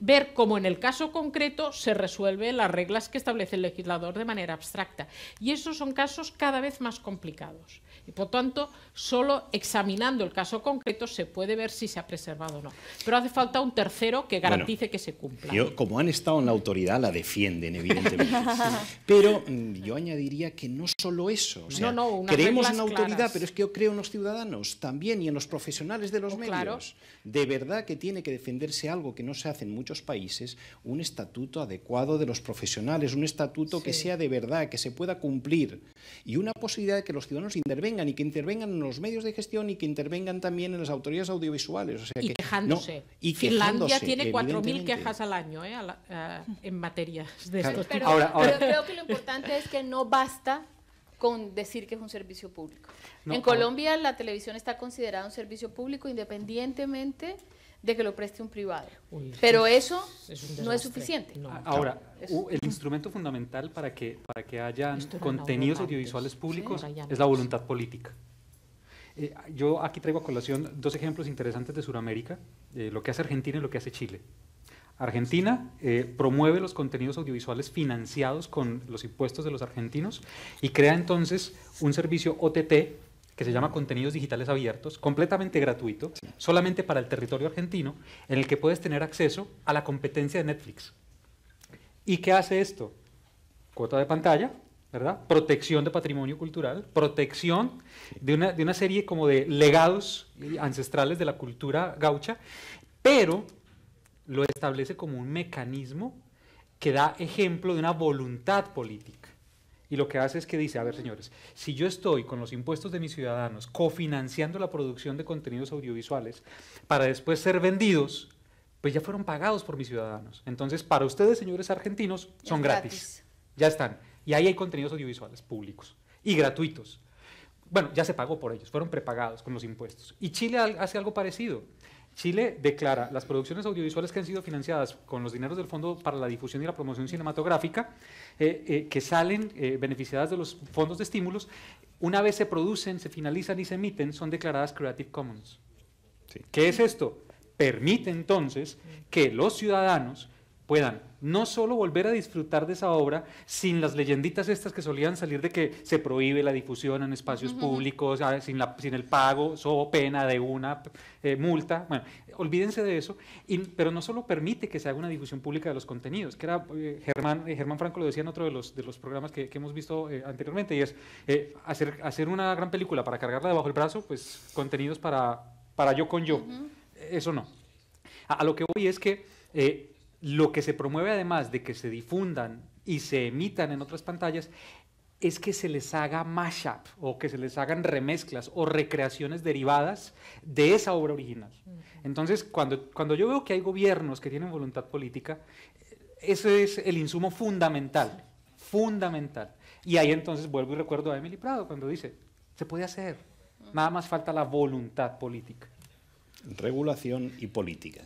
ver cómo en el caso concreto se resuelven las reglas que establece el legislador de manera abstracta. Y esos son casos cada vez más complicados. Y por tanto, solo examinando el caso concreto se puede ver si se ha preservado o no. Pero hace falta un tercero que garantice que se cumpla. como han estado en la autoridad, la defienden, evidentemente. pero mm, yo añadiría que no solo eso. creemos en la autoridad, pero es que yo creo en los ciudadanos también y en los profesionales de los oh, medios. De verdad que tiene que defenderse algo que no se hace en muchos países, un estatuto adecuado de los profesionales, un estatuto estatuto que sea de verdad, que se pueda cumplir. Y una posibilidad de que los ciudadanos intervengan y que intervengan en los medios de gestión y que intervengan también en las autoridades audiovisuales. O sea, y quejándose. Finlandia tiene 4.000 quejas al año eh, en materia de pero, pero creo que lo importante es que no basta con decir que es un servicio público. en Colombia la televisión está considerada un servicio público independientemente de que lo preste un privado. Pero eso no es suficiente. Ah, ahora, el instrumento fundamental para que, para que haya contenidos audiovisuales públicos es la voluntad política. Eh, yo aquí traigo a colación dos ejemplos interesantes de Sudamérica, lo que hace Argentina y lo que hace Chile. Argentina eh, promueve los contenidos audiovisuales financiados con los impuestos de los argentinos y crea entonces un servicio OTT que se llama Contenidos Digitales Abiertos, completamente gratuito, solamente para el territorio argentino, en el que puedes tener acceso a la competencia de Netflix. ¿Y qué hace esto? Cuota de pantalla, ¿verdad? Protección de patrimonio cultural, protección de una, de una serie como de legados ancestrales de la cultura gaucha, pero lo establece como un mecanismo que da ejemplo de una voluntad política. Y lo que hace es que dice, a ver señores, si yo estoy con los impuestos de mis ciudadanos cofinanciando la producción de contenidos audiovisuales para después ser vendidos, pues ya fueron pagados por mis ciudadanos. Entonces, para ustedes, señores argentinos, son gratis. Ya están. Y ahí hay contenidos audiovisuales públicos y gratuitos. Bueno, ya se pagó por ellos, fueron prepagados con los impuestos. Y Chile hace algo parecido. Chile declara las producciones audiovisuales que han sido financiadas con los dineros del Fondo para la Difusión y la Promoción Cinematográfica, eh, eh, que salen eh, beneficiadas de los fondos de estímulos, una vez se producen, se finalizan y se emiten, son declaradas Creative Commons. ¿Qué es esto? Permite entonces que los ciudadanos puedan no solo volver a disfrutar de esa obra sin las leyenditas estas que solían salir de que se prohíbe la difusión en espacios públicos, ah, sin, sin, el pago, so pena de una eh, multa, bueno, olvídense de eso, pero no solo permite que se haga una difusión pública de los contenidos, que era eh, Germán, eh, Germán Franco lo decía en otro de los, de los programas que, hemos visto anteriormente, y es hacer, hacer una gran película para cargarla debajo del brazo, pues contenidos para, para yo con yo, eso no. A, a, lo que voy es que lo que se promueve además de que se difundan y se emitan en otras pantallas es que se les haga mashup o que se les hagan remezclas o recreaciones derivadas de esa obra original. Entonces, cuando, cuando yo veo que hay gobiernos que tienen voluntad política, ese es el insumo fundamental, fundamental. Y ahí entonces vuelvo y recuerdo a Emily Prado cuando dice, se puede hacer, nada más falta la voluntad política. Regulación y política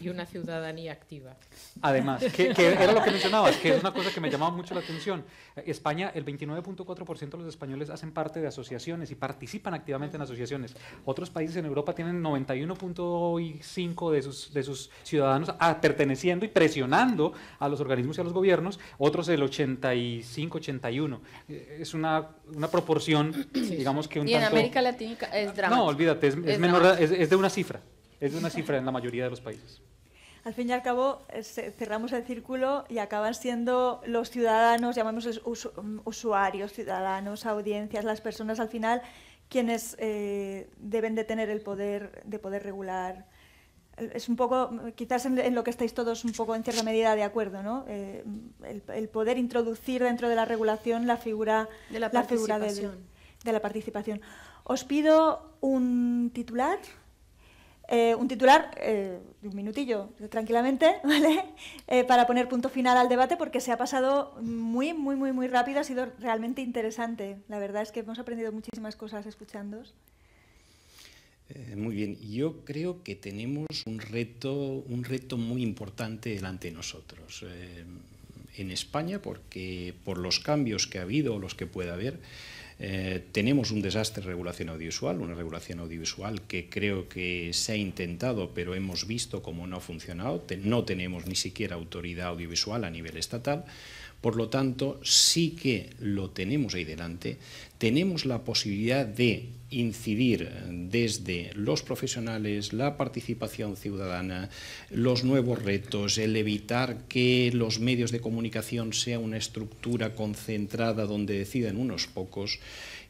y una ciudadanía activa. Además, que, era lo que mencionabas, que es una cosa que me llamaba mucho la atención. España, el 29.4% de los españoles hacen parte de asociaciones y participan activamente en asociaciones. Otros países en Europa tienen 91.5% de sus, de sus ciudadanos ah, perteneciendo y presionando a los organismos y a los gobiernos, otros el 85-81. Eh, es una, proporción, digamos que un Y en América Latina es dramático. No, olvídate, menor, es de una cifra. Es de una cifra en la mayoría de los países al fin y al cabo eh, cerramos el círculo y acaban siendo los ciudadanos, llamamos mm, usuarios, ciudadanos, audiencias, las personas al final quienes eh, deben de tener el poder de poder regular. Eh, es un poco, mm, quizás en, lo que estáis todos un poco en cierta medida de acuerdo, ¿no? el, poder introducir dentro de la regulación la figura la figura de la participación. Os pido un titular, eh, un titular de eh, un minutillo, tranquilamente, ¿vale? Eh, para poner punto final al debate porque se ha pasado muy, muy, muy, muy rápido, ha sido realmente interesante. La verdad es que hemos aprendido muchísimas cosas escuchándos. Muy bien, yo creo que tenemos un reto, un reto muy importante delante de nosotros en España porque por los cambios que ha habido o los que pueda haber, eh, tenemos un desastre de regulación audiovisual, una regulación audiovisual que creo que se ha intentado, pero hemos visto cómo no ha funcionado. No tenemos ni siquiera autoridad audiovisual a nivel estatal. Por lo tanto, sí que lo tenemos ahí delante, tenemos la posibilidad de incidir eh, desde los profesionales, la participación ciudadana, los nuevos retos, el evitar que los medios de comunicación sea una estructura concentrada donde decidan unos pocos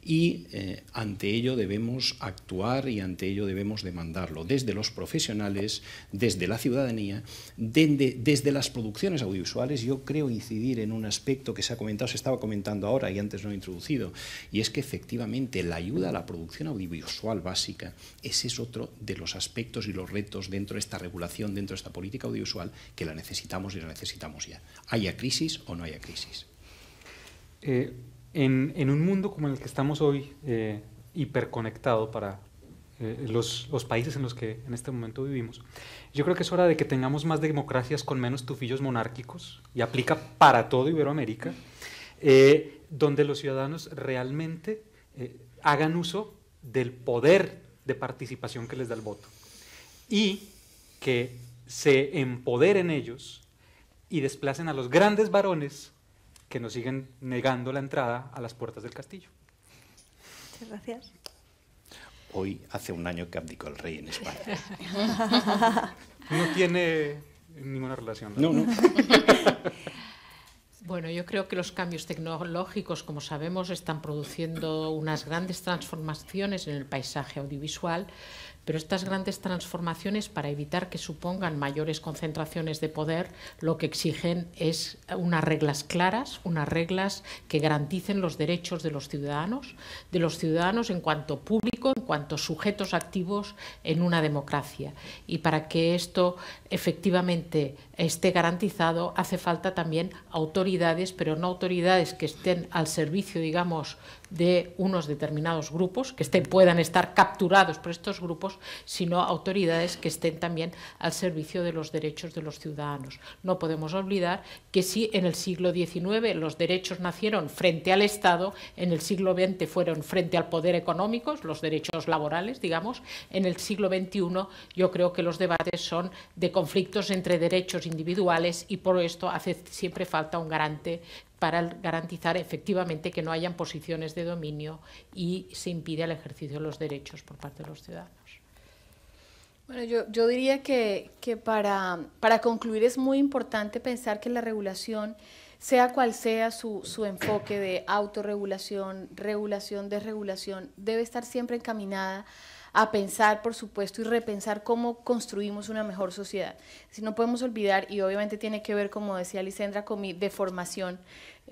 y eh, ante ello debemos actuar y ante ello debemos demandarlo desde los profesionales, desde la ciudadanía, desde, desde las producciones audiovisuales. Yo creo incidir en un aspecto que se ha comentado, se estaba comentando ahora y antes no he introducido, y es que efectivamente la ayuda a la producción audiovisual básica, ese es otro de los aspectos y los retos dentro de esta regulación, dentro de esta política audiovisual, que la necesitamos y la necesitamos ya, haya crisis o no haya crisis. Eh, en, un mundo como el que estamos hoy, eh, hiperconectado para eh, los, países en los que en este momento vivimos, yo creo que es hora de que tengamos más democracias con menos tufillos monárquicos, y aplica para todo Iberoamérica, eh, donde los ciudadanos realmente hagan uso del poder de participación que les da el voto y que se empoderen ellos y desplacen a los grandes varones que nos siguen negando la entrada a las puertas del castillo. Muchas gracias. Hoy hace un año que abdicó el rey en España. No tiene ninguna relación. Bueno, yo creo que los cambios tecnológicos, como sabemos, están produciendo unas grandes transformaciones en el paisaje audiovisual, pero estas grandes transformaciones, para evitar que supongan mayores concentraciones de poder, lo que exigen es unas reglas claras, unas reglas que garanticen los derechos de los ciudadanos, de los ciudadanos en cuanto público, en cuanto sujetos activos en una democracia. Y para que esto efectivamente esté garantizado, hace falta también autoridades, pero no autoridades que estén al servicio, digamos, de unos determinados grupos, que estén, puedan estar capturados por estos grupos, sino autoridades que estén también al servicio de los derechos de los ciudadanos. No podemos olvidar que si en el siglo XIX los derechos nacieron frente al Estado, en el siglo XX fueron frente al poder económico, los derechos laborales, digamos, en el siglo XXI yo creo que los debates son de conflictos entre derechos individuales y por esto hace siempre falta un garante para garantizar efectivamente que no hayan posiciones de dominio y se impide el ejercicio de los derechos por parte de los ciudadanos. Bueno, yo, yo diría que, que para, para, concluir es muy importante pensar que la regulación, sea cual sea su, su enfoque de autorregulación, regulación, desregulación, debe estar siempre encaminada a pensar, por supuesto, y repensar cómo construimos una mejor sociedad. Si no podemos olvidar, y obviamente tiene que ver, como decía Licendra con mi deformación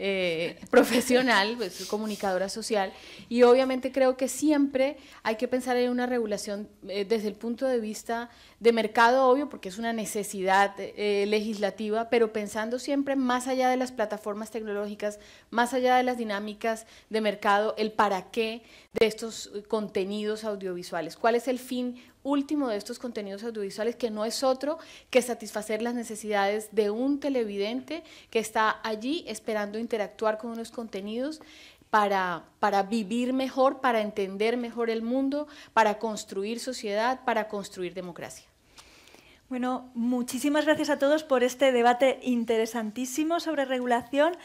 eh, profesional, pues, comunicadora social, y obviamente creo que siempre hay que pensar en una regulación eh, desde el punto de vista de mercado, obvio, porque es una necesidad eh, legislativa, pero pensando siempre más allá de las plataformas tecnológicas, más allá de las dinámicas de mercado, el para qué de estos contenidos audiovisuales, cuál es el fin último de estos contenidos audiovisuales, que no es otro que satisfacer las necesidades de un televidente que está allí esperando interactuar con unos contenidos para, para, vivir mejor, para entender mejor el mundo, para construir sociedad, para construir democracia. Bueno, muchísimas gracias a todos por este debate interesantísimo sobre regulación.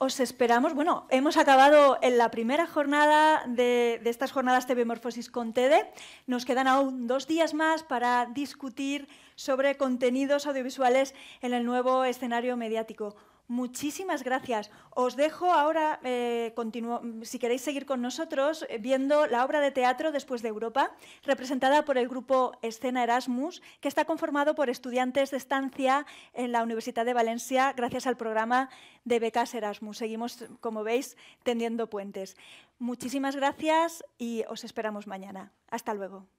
Os esperamos. Bueno, hemos acabado en la primera jornada de, estas jornadas TV Morfosis con TEDE. Nos quedan aún dos días más para discutir sobre contenidos audiovisuales en el nuevo escenario mediático. Muchísimas gracias. Os dejo ahora, eh, si queréis seguir con nosotros, eh, viendo la obra de teatro Después de Europa, representada por el grupo Escena Erasmus, que está conformado por estudiantes de estancia en la Universidad de Valencia, gracias al programa de becas Erasmus. Seguimos, como veis, tendiendo puentes. Muchísimas gracias y os esperamos mañana. Hasta luego.